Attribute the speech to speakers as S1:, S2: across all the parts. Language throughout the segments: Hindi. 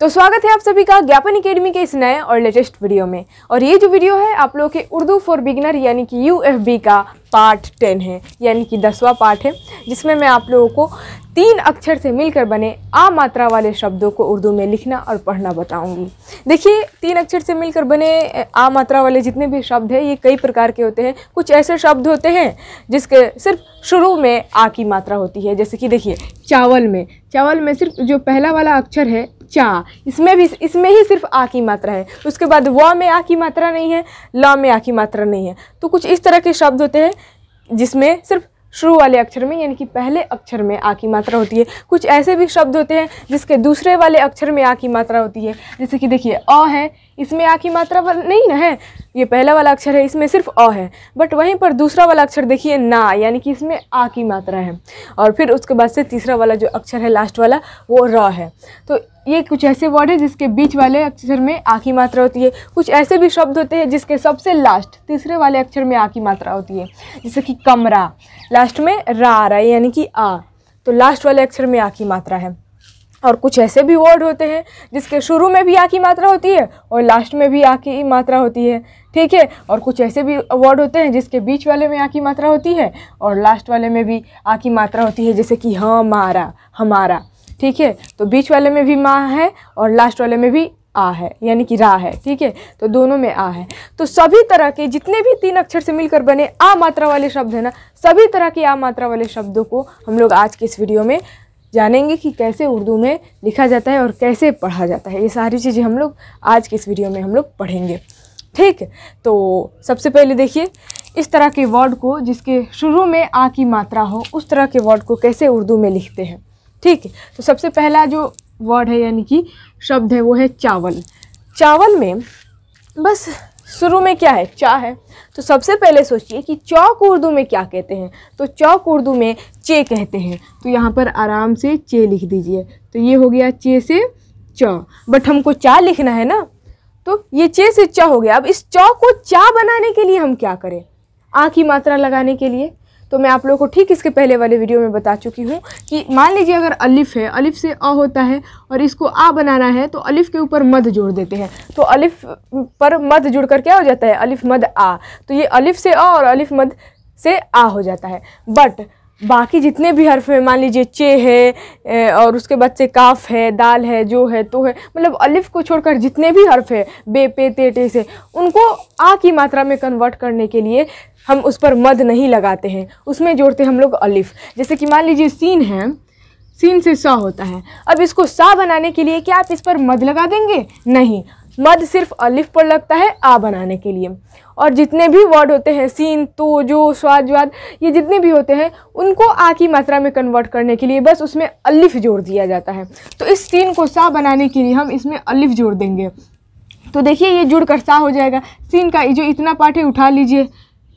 S1: तो स्वागत है आप सभी का ज्ञापन एकेडमी के इस नए और लेटेस्ट वीडियो में और ये जो वीडियो है आप लोगों के उर्दू फॉर बिगिनर यानी कि यू का पार्ट टेन है यानी कि दसवां पार्ट है जिसमें मैं आप लोगों को तीन अक्षर से मिलकर बने आ मात्रा वाले शब्दों को उर्दू में लिखना और पढ़ना बताऊंगी देखिए तीन अक्षर से मिलकर बने आ मात्रा वाले जितने भी शब्द हैं ये कई प्रकार के होते हैं कुछ ऐसे शब्द होते हैं जिसके सिर्फ शुरू में आ की मात्रा होती है जैसे कि देखिए चावल में चावल में सिर्फ जो पहला वाला अक्षर है चा अच्छा, इसमें भी इसमें ही सिर्फ आ की मात्रा है उसके बाद व में आ की मात्रा नहीं है ल में आ की मात्रा नहीं है तो कुछ इस तरह के शब्द होते हैं जिसमें सिर्फ शुरू वाले अक्षर में यानी कि पहले अक्षर में आ की मात्रा होती है कुछ ऐसे भी शब्द होते हैं जिसके दूसरे वाले अक्षर में आ की मात्रा होती है जैसे कि देखिए अ है इसमें आ की मात्रा नहीं ना है ये पहला वाला अक्षर है इसमें सिर्फ अ है बट वहीं पर दूसरा वाला अक्षर देखिए ना यानी कि इसमें आ की मात्रा है और फिर उसके बाद से तीसरा वाला जो अक्षर है लास्ट वाला वो र है तो ये कुछ ऐसे वर्ड है जिसके बीच वाले अक्षर में आ की मात्रा होती है कुछ ऐसे भी शब्द होते हैं जिसके सबसे लास्ट तीसरे वाले अक्षर में आ की मात्रा होती है जैसे कि कमरा लास्ट में रा आ रहा है यानी कि आ तो लास्ट वाले अक्षर में आ की मात्रा है और कुछ ऐसे भी वर्ड होते हैं जिसके शुरू में भी आ की मात्रा होती है और लास्ट में भी आ की मात्रा होती है ठीक है और कुछ ऐसे भी वर्ड होते हैं जिसके बीच वाले में आ की मात्रा होती है और लास्ट वाले में भी आ की मात्रा होती है जैसे कि हमारा हमारा ठीक है तो बीच वाले में भी माँ है और लास्ट वाले में भी आ है यानी कि रा है ठीक है तो दोनों में आ है तो सभी तरह के जितने भी तीन अक्षर से मिलकर बने आ मात्रा वाले शब्द है ना सभी तरह के आ मात्रा वाले शब्दों को हम लोग आज के इस वीडियो में जानेंगे कि कैसे उर्दू में लिखा जाता है और कैसे पढ़ा जाता है ये सारी चीज़ें हम लोग आज के इस वीडियो में हम लोग पढ़ेंगे ठीक तो सबसे पहले देखिए इस तरह के वर्ड को जिसके शुरू में आ की मात्रा हो उस तरह के वर्ड को कैसे उर्दू में लिखते हैं ठीक है तो सबसे पहला जो वर्ड है यानी कि शब्द है वो है चावल चावल में बस शुरू में क्या है चा है तो सबसे पहले सोचिए कि चौक उर्दू में क्या कहते हैं तो चौक उर्दू में चे कहते हैं तो यहाँ पर आराम से चे लिख दीजिए तो ये हो गया चे से च बट हमको चा लिखना है ना तो ये चे से च हो गया अब इस चौ को चा बनाने के लिए हम क्या करें आँख की मात्रा लगाने के लिए तो मैं आप लोगों को ठीक इसके पहले वाले वीडियो में बता चुकी हूँ कि मान लीजिए अगर अलिफ़ है अलिफ़ से अ होता है और इसको आ बनाना है तो अलिफ़ के ऊपर मध जोड़ देते हैं तो अलिफ़ पर मध जुड़ कर क्या हो जाता है अलिफ़ मध आ तो ये अलिफ़ से अ और अलिफ़ मध से आ हो जाता है बट बाकी जितने भी हर्फ हैं मान लीजिए चे है और उसके बाद से काफ है दाल है जो है तो है मतलब अलिफ को छोड़कर जितने भी हर्फ है बे पे ते टे से उनको आ की मात्रा में कन्वर्ट करने के लिए हम उस पर मद नहीं लगाते हैं उसमें जोड़ते हम लोग अलिफ जैसे कि मान लीजिए सीन है सीन से सा होता है अब इसको सा बनाने के लिए क्या आप इस पर मद लगा देंगे नहीं मद सिर्फ अलिफ पर लगता है आ बनाने के लिए और जितने भी वर्ड होते हैं सीन तो जो स्वाद वाद ये जितने भी होते हैं उनको आ की मात्रा में कन्वर्ट करने के लिए बस उसमें अलिफ जोड़ दिया जाता है तो इस सीन को सा बनाने के लिए हम इसमें अलिफ जोड़ देंगे तो देखिए ये जुड़ कर सा हो जाएगा सीन का जो इतना पार्ट है उठा लीजिए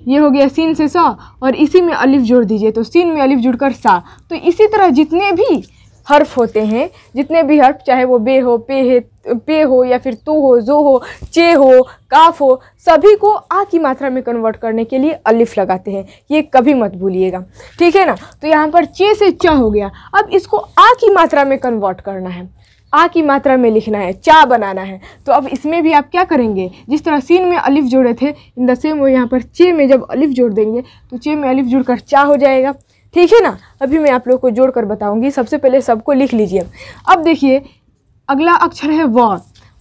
S1: ये हो गया सीन से सा और इसी में अलिफ जोड़ दीजिए तो सीन में अलिफ कर सा तो इसी तरह जितने भी हर्फ होते हैं जितने भी हर्फ चाहे वो बे हो पे है पे हो या फिर तो हो जो हो चे हो काफ हो सभी को आ की मात्रा में कन्वर्ट करने के लिए अलिफ लगाते हैं ये कभी मत भूलिएगा ठीक है ना तो यहाँ पर चे से चा हो गया अब इसको आ की मात्रा में कन्वर्ट करना है आ की मात्रा में लिखना है चा बनाना है तो अब इसमें भी आप क्या करेंगे जिस तरह सीन में अलिफ जोड़े थे इन द सेम वो यहाँ पर चे में जब अलिफ जोड़ देंगे तो चे में अलिफ जुड़ कर चा हो जाएगा ठीक है ना अभी मैं आप लोग को जोड़ कर बताऊँगी सबसे पहले सबको लिख लीजिए अब देखिए अगला अक्षर है व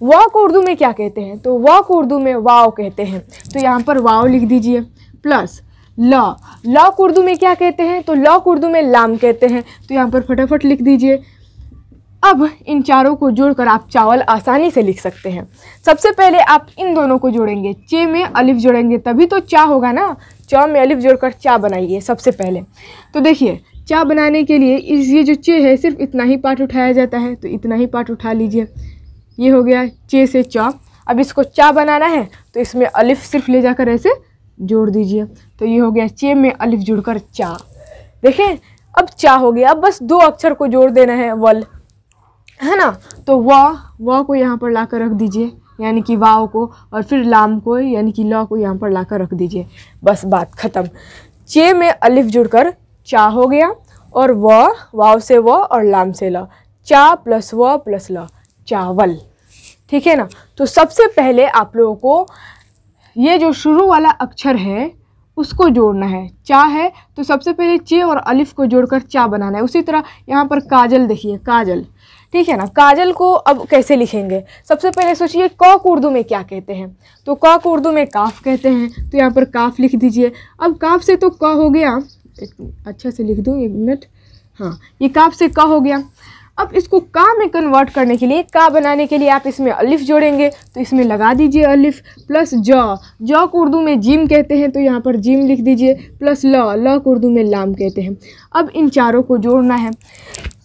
S1: व को उर्दू में क्या कहते हैं तो व को उर्दू में वाव कहते हैं तो यहाँ पर वाओ लिख दीजिए प्लस ल ल को उर्दू में क्या कहते हैं तो ल को उर्दू में लाम कहते हैं तो यहाँ पर फटाफट लिख दीजिए अब इन चारों को जोड़कर आप चावल आसानी से लिख सकते हैं सबसे पहले आप इन दोनों को जोड़ेंगे चे में अलिफ जोड़ेंगे तभी तो चा होगा ना चाव में अलिफ जोड़कर चा बनाइए सबसे पहले तो देखिए चा बनाने के लिए इस ये जो चे है सिर्फ इतना ही पार्ट उठाया जाता है तो इतना ही पार्ट उठा लीजिए ये हो गया चे से चा अब इसको चा बनाना है तो इसमें अलिफ सिर्फ ले जाकर ऐसे जोड़ दीजिए तो ये हो गया चे में अलिफ जुड़कर चा देखें अब चा हो गया अब बस दो अक्षर को जोड़ देना है वल है ना तो वा वा को यहाँ पर ला कर रख दीजिए यानी कि वाव को और फिर लाम को यानी कि लॉ को यहाँ पर ला कर रख दीजिए बस बात ख़त्म चे में अलिफ जुड़कर चा हो गया और व वाव से व और लाम से ल चा प्लस व प्लस ल चावल ठीक है ना तो सबसे पहले आप लोगों को ये जो शुरू वाला अक्षर है उसको जोड़ना है चा है तो सबसे पहले चे और अलिफ को जोड़कर चा बनाना है उसी तरह यहाँ पर काजल देखिए काजल ठीक है ना काजल को अब कैसे लिखेंगे सबसे पहले सोचिए कॉक उर्दू में क्या कहते हैं तो कॉक उर्दू में काफ कहते हैं तो यहाँ पर काफ लिख दीजिए अब काफ से तो क हो गया अच्छा से लिख दूँ एक मिनट हाँ ये काफ से क का हो गया अब इसको का में कन्वर्ट करने के लिए का बनाने के लिए आप इसमें अलिफ जोड़ेंगे तो इसमें लगा दीजिए अलिफ प्लस ज जौ को उर्दू में जिम कहते हैं तो यहाँ पर जिम लिख दीजिए प्लस ल ल को उर्दू में लाम कहते हैं अब इन चारों को जोड़ना है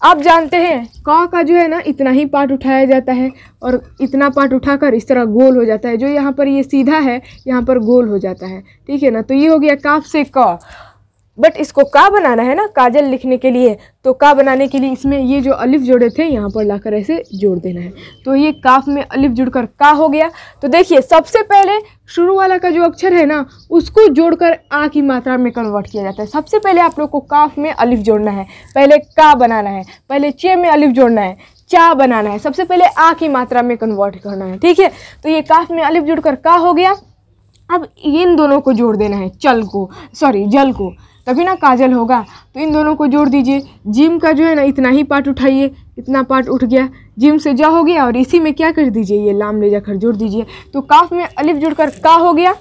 S1: आप जानते हैं क का जो है ना इतना ही पार्ट उठाया जाता है और इतना पार्ट उठाकर इस तरह गोल हो जाता है जो यहाँ पर ये सीधा है यहाँ पर गोल हो जाता है ठीक है ना तो ये हो गया काफ से क बट इसको का बनाना है ना काजल लिखने के लिए तो का बनाने के लिए इसमें ये जो अलिफ जोड़े थे यहाँ पर लाकर ऐसे जोड़ देना है तो ये काफ में अलिफ जुड़कर का हो गया तो देखिए सबसे पहले शुरू वाला का जो अक्षर है ना उसको जोड़कर आ की मात्रा में कन्वर्ट किया जाता है सबसे पहले आप लोग को काफ में अलिफ जोड़ना है पहले का बनाना है पहले चे में अलिफ जोड़ना है चा बनाना है सबसे पहले आ की मात्रा में कन्वर्ट करना है ठीक है तो ये काफ में अलिफ जुड़कर का हो गया अब इन दोनों को जोड़ देना है चल को सॉरी जल को तभी ना काजल होगा तो इन दोनों को जोड़ दीजिए जिम का जो है ना इतना ही पार्ट उठाइए इतना पार्ट उठ गया जिम से जा हो गया और इसी में क्या कर दीजिए ये लाम ले जाकर जोड़ दीजिए तो काफ में अलिफ जुड़कर का हो गया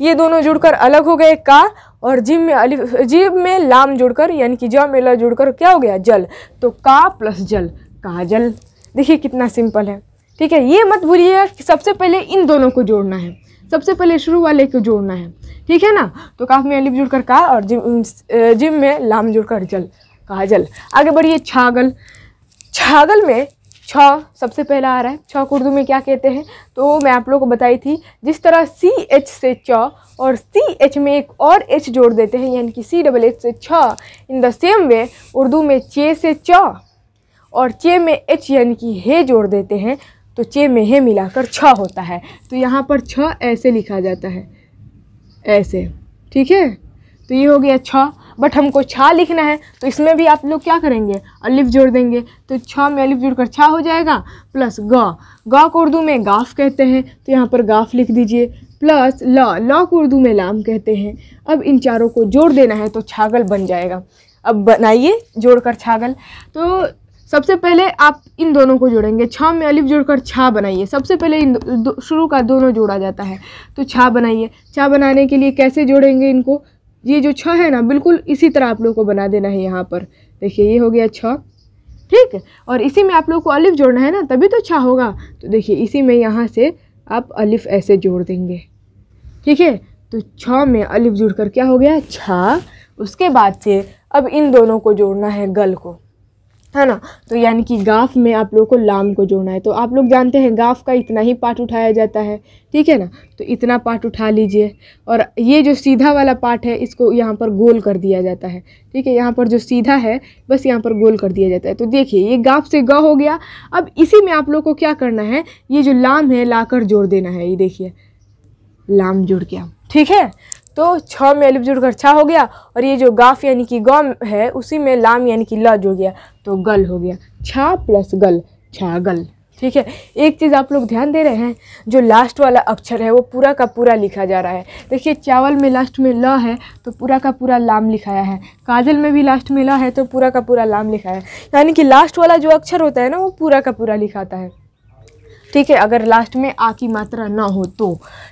S1: ये दोनों जुड़कर अलग हो गए का और जिम में अलिफ जिम में लाम जुड़कर यानी कि ज में जुड़कर क्या हो गया जल तो का प्लस जल काजल देखिए कितना सिंपल है ठीक है ये मत भूलिएगा सबसे पहले इन दोनों को जोड़ना है सबसे पहले शुरू वाले को जोड़ना है ठीक है ना तो काफ में अलिफ जुड़कर का और जिम जिम में लाम जुड़कर जल कहा जल आगे बढ़िए छागल छागल में छ सबसे पहला आ रहा है छ को उर्दू में क्या कहते हैं तो मैं आप लोगों को बताई थी जिस तरह सी एच से च और सी एच में एक और एच जोड़ देते हैं यानी कि सी डबल एच से छ in the same way Urdu में चे से च और चे में एच यानी कि हे जोड़ देते हैं तो चे में है मिलाकर छ होता है तो यहाँ पर छ ऐसे लिखा जाता है ऐसे ठीक है तो ये हो गया छ बट हमको छा लिखना है तो इसमें भी आप लोग क्या करेंगे अलिफ जोड़ देंगे तो छ में अलिफ जोड़कर छा हो जाएगा प्लस ग ग को उर्दू में गाफ कहते हैं तो यहाँ पर गाफ लिख दीजिए प्लस ल ल को उर्दू में लाम कहते हैं अब इन चारों को जोड़ देना है तो छागल बन जाएगा अब बनाइए जोड़कर छागल तो सबसे पहले आप इन दोनों को जोड़ेंगे छा में अलिफ जोड़कर छा बनाइए सबसे पहले इन शुरू का दोनों जोड़ा जाता है तो छा बनाइए छा बनाने के लिए कैसे जोड़ेंगे इनको ये जो छ है ना बिल्कुल इसी तरह आप लोग को बना देना है यहाँ पर देखिए ये हो गया छ ठीक और इसी में आप लोग को अलिफ जोड़ना है ना तभी तो छा होगा तो देखिए इसी में यहाँ से आप अलिफ ऐसे जोड़ देंगे ठीक है तो छ में अलिफ जुड़ कर क्या हो गया छा उसके बाद से अब इन दोनों को जोड़ना है गल को है ना तो यानी कि गाफ में आप लोगों को लाम को जोड़ना है तो आप लोग जानते हैं गाफ का इतना ही पार्ट उठाया जाता है ठीक है ना तो इतना पार्ट उठा लीजिए और ये जो सीधा वाला पार्ट है इसको यहाँ पर गोल कर दिया जाता है ठीक है यहाँ पर जो सीधा है बस यहाँ पर गोल कर दिया जाता है तो देखिए ये गाफ से ग हो गया अब इसी में आप लोग को क्या करना है ये जो लाम है ला जोड़ देना है ये देखिए लाम जोड़ के आप ठीक है तो छ में अलिफ जुड़ कर छा हो गया और ये जो गाफ यानी कि गम है उसी में लाम यानी कि ल जो गया तो गल हो गया छा प्लस गल छा गल ठीक है एक चीज़ आप लोग ध्यान दे रहे हैं जो लास्ट वाला अक्षर है वो पूरा का पूरा लिखा जा रहा है देखिए चावल में लास्ट में ल है तो पूरा का पूरा लाम लिखाया है काजल में भी लास्ट में ल है तो पूरा का पूरा लाम लिखाया है यानी कि लास्ट वाला जो अक्षर होता है ना वो पूरा का पूरा लिखाता है ठीक है अगर लास्ट में आ की मात्रा ना हो तो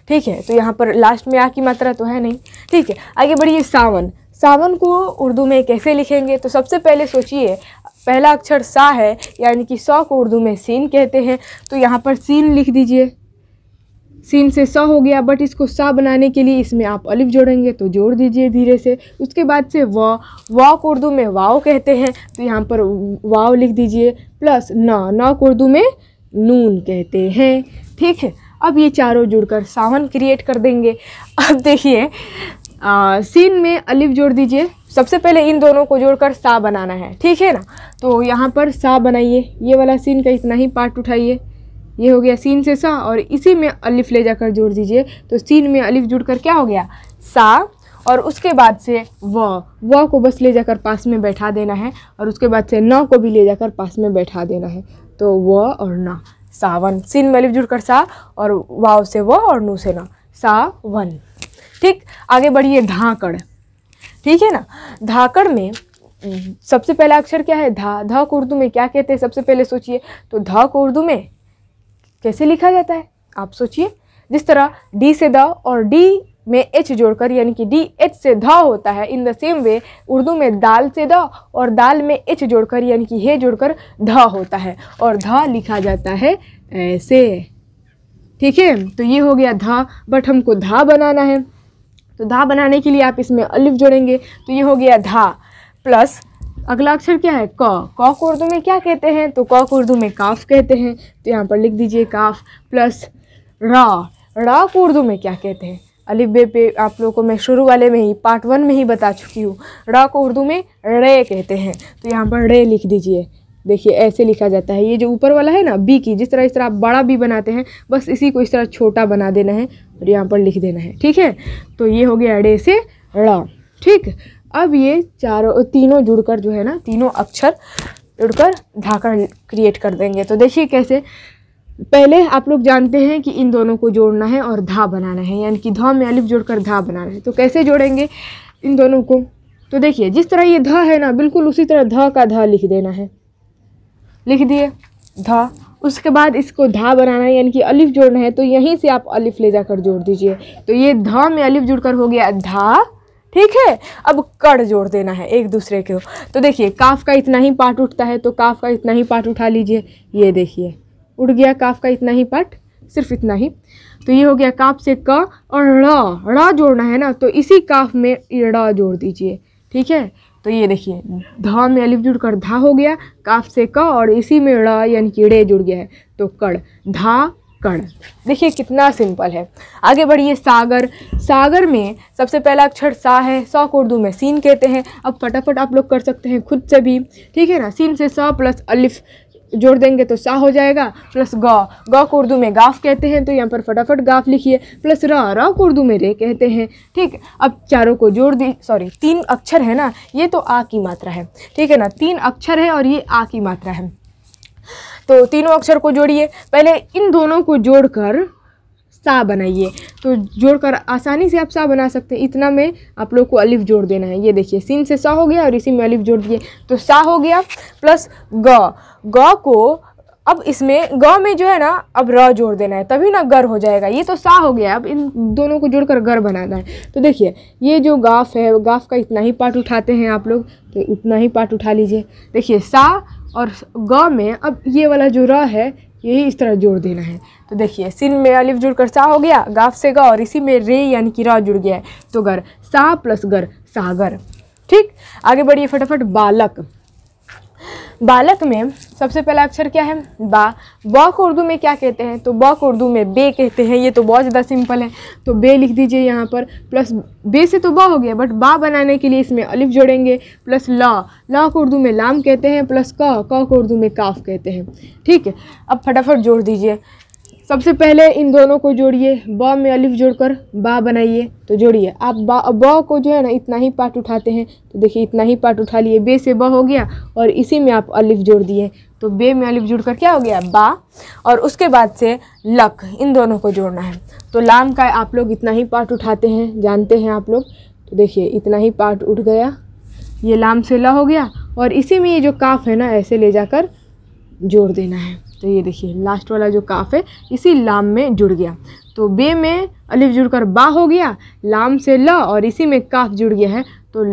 S1: ठीक है तो यहाँ पर लास्ट में आ की मात्रा तो है नहीं ठीक है आगे बढ़िए सावन सावन को उर्दू में कैसे लिखेंगे तो सबसे पहले सोचिए पहला अक्षर सा है यानी कि सौ को उर्दू में सीन कहते हैं तो यहाँ पर सीन लिख दीजिए सीन से सौ हो गया बट इसको सा बनाने के लिए इसमें आप अलिफ जोड़ेंगे तो जोड़ दीजिए धीरे से उसके बाद से व वाव को उर्दू में वाव कहते हैं तो यहाँ पर वाव लिख दीजिए प्लस न न को उर्दू में नून कहते हैं ठीक है अब ये चारों जुड़कर सावन क्रिएट कर देंगे अब देखिए सीन में अलिफ जोड़ दीजिए सबसे पहले इन दोनों को जोड़कर सा बनाना है ठीक है ना तो यहाँ पर सा बनाइए ये वाला सीन का इतना ही पार्ट उठाइए ये हो गया सीन से सा और इसी में अलिफ ले जाकर जोड़ दीजिए तो सीन में अलिफ जुड़ कर क्या हो गया सा और उसके बाद से व व को बस ले जाकर पास में बैठा देना है और उसके बाद से न को भी ले जाकर पास में बैठा देना है तो व और न सावन सिन में लिप जुड़ कर सा और वाव से व और नू से न सावन ठीक आगे बढ़िए धाकड़ ठीक है ना धाकड़ में सबसे पहला अक्षर क्या है धा ध को उर्दू में क्या कहते हैं सबसे पहले सोचिए तो ध को उर्दू में कैसे लिखा जाता है आप सोचिए जिस तरह डी से द और डी में एच जोड़कर यानी कि डी एच से ध होता है in the same way Urdu में दाल से द और दाल में एच जोड़कर यानी कि हे जोड़कर ध होता है और ध लिखा जाता है ऐसे ठीक है तो ये हो गया धा बट हमको धा बनाना है तो धा बनाने के लिए आप इसमें अलिफ जोड़ेंगे तो ये हो गया धा प्लस अगला अक्षर क्या है क कौ को उर्दू में क्या कहते हैं तो कौ को उर्दू में काफ कहते हैं तो यहाँ पर लिख दीजिए काफ प्लस रा रा को उर्दू में क्या कहते हैं अलिबे पे आप लोगों को मैं शुरू वाले में ही पार्ट वन में ही बता चुकी हूँ रा को उर्दू में रे कहते हैं तो यहाँ पर रे लिख दीजिए देखिए ऐसे लिखा जाता है ये जो ऊपर वाला है ना बी की जिस तरह इस तरह आप बड़ा बी बनाते हैं बस इसी को इस तरह छोटा बना देना है और यहाँ पर लिख देना है ठीक है तो ये हो गया रे से रा ठीक अब ये चारों तीनों जुड़कर जो है ना तीनों अक्षर जुड़कर धाकर क्रिएट कर देंगे तो देखिए कैसे पहले आप लोग जानते हैं कि इन दोनों को जोड़ना है और धा बनाना है यानी कि धा में अलिफ जोड़कर धा बनाना है तो कैसे जोड़ेंगे इन दोनों को तो देखिए जिस तरह ये ध है ना बिल्कुल उसी तरह ध का ध लिख देना है लिख दिए ध उसके बाद इसको धा बनाना है यानी कि अलिफ जोड़ना है तो यहीं से आप अलिफ ले जाकर जोड़ दीजिए तो ये ध में अलिफ जुड़कर हो गया धा ठीक है अब कड़ जोड़ देना है एक दूसरे को तो देखिए काफ का इतना ही पार्ट उठता है तो काफ का इतना ही पार्ट उठा लीजिए ये देखिए उड़ गया काफ का इतना ही पार्ट सिर्फ इतना ही तो ये हो गया काफ से क और र र जोड़ना है ना तो इसी काफ में र जोड़ दीजिए ठीक है तो ये देखिए धा में अलिफ जुड़ कर धा हो गया काफ से क और इसी में ड़ यानी कि जुड़ गया है तो कड़ धा कण देखिए कितना सिंपल है आगे बढ़िए सागर सागर में सबसे पहला अक्षर सा है सौ को उर्दू में सीन कहते हैं अब फटाफट आप लोग कर सकते हैं खुद से भी ठीक है ना सीन से सौ प्लस अलिफ जोड़ देंगे तो सा हो जाएगा प्लस गौ गौ को उर्दू में गाफ कहते हैं तो यहाँ पर फटाफट गाफ लिखिए प्लस रा रा को उर्दू में रे कहते हैं ठीक अब चारों को जोड़ दी सॉरी तीन अक्षर है ना ये तो आ की मात्रा है ठीक है ना तीन अक्षर है और ये आ की मात्रा है तो तीनों अक्षर को जोड़िए पहले इन दोनों को जोड़कर सा बनाइए तो जोड़कर आसानी से आप सा बना सकते हैं इतना में आप लोग को अलिफ जोड़ देना है ये देखिए सिन से सा हो गया और इसी में अलिफ जोड़ दिए तो सा हो गया प्लस ग ग को अब इसमें ग में जो है ना अब र जोड़ देना है तभी ना गर हो जाएगा ये तो सा हो गया अब इन दोनों को जोड़कर गर बनाना है तो देखिए ये जो गाफ है गाफ का इतना ही पार्ट उठाते हैं आप लोग तो उतना ही पार्ट उठा लीजिए देखिए सा और ग में अब ये वाला जो र है यही इस तरह जोड़ देना है तो देखिए सिन में अलिफ जुड़ कर सा हो गया गाफ से गा और इसी में रे यानी कि रा जुड़ गया है तो गर सा प्लस गर सागर ठीक आगे बढ़िए फटाफट बालक बालक में सबसे पहला अक्षर क्या है बा बॉ को उर्दू में क्या कहते हैं तो बॉ को उर्दू में बे कहते हैं ये तो बहुत ज़्यादा सिंपल है तो बे लिख दीजिए यहाँ पर प्लस बे से तो ब हो गया बट बा बनाने के लिए इसमें अलिफ जोड़ेंगे प्लस लॉ लॉ को उर्दू में लाम कहते हैं प्लस क क को उर्दू में काफ कहते हैं ठीक है अब फटाफट जोड़ दीजिए सबसे पहले इन दोनों को जोड़िए ब में अलिफ जोड़कर बा बनाइए तो जोड़िए आप बा ब को जो है ना इतना ही पार्ट उठाते हैं तो देखिए इतना ही पार्ट उठा लिए बे से ब हो गया और इसी में आप अलिफ जोड़ दिए तो बे में अलिफ जोड़कर क्या हो गया बा और उसके बाद से लक इन दोनों को जोड़ना है तो लाम का आप लोग इतना ही पार्ट उठाते हैं जानते हैं आप लोग तो देखिए इतना ही पार्ट उठ गया ये लाम से ल हो गया और इसी में ये जो काफ है ना ऐसे ले जाकर जोड़ देना है तो ये देखिए लास्ट वाला जो काफ़ है इसी लाम में जुड़ गया तो बे में अलिफ जुड़कर बा हो गया लाम से ल और इसी में काफ जुड़ गया है तो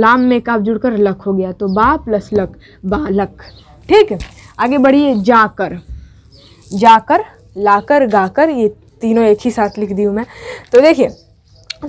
S1: लाम में काफ जुड़कर लक हो गया तो बा प्लस लक बा लक ठीक है आगे बढ़िए जाकर जाकर लाकर गाकर ये तीनों एक ही साथ लिख दी हूँ मैं तो देखिए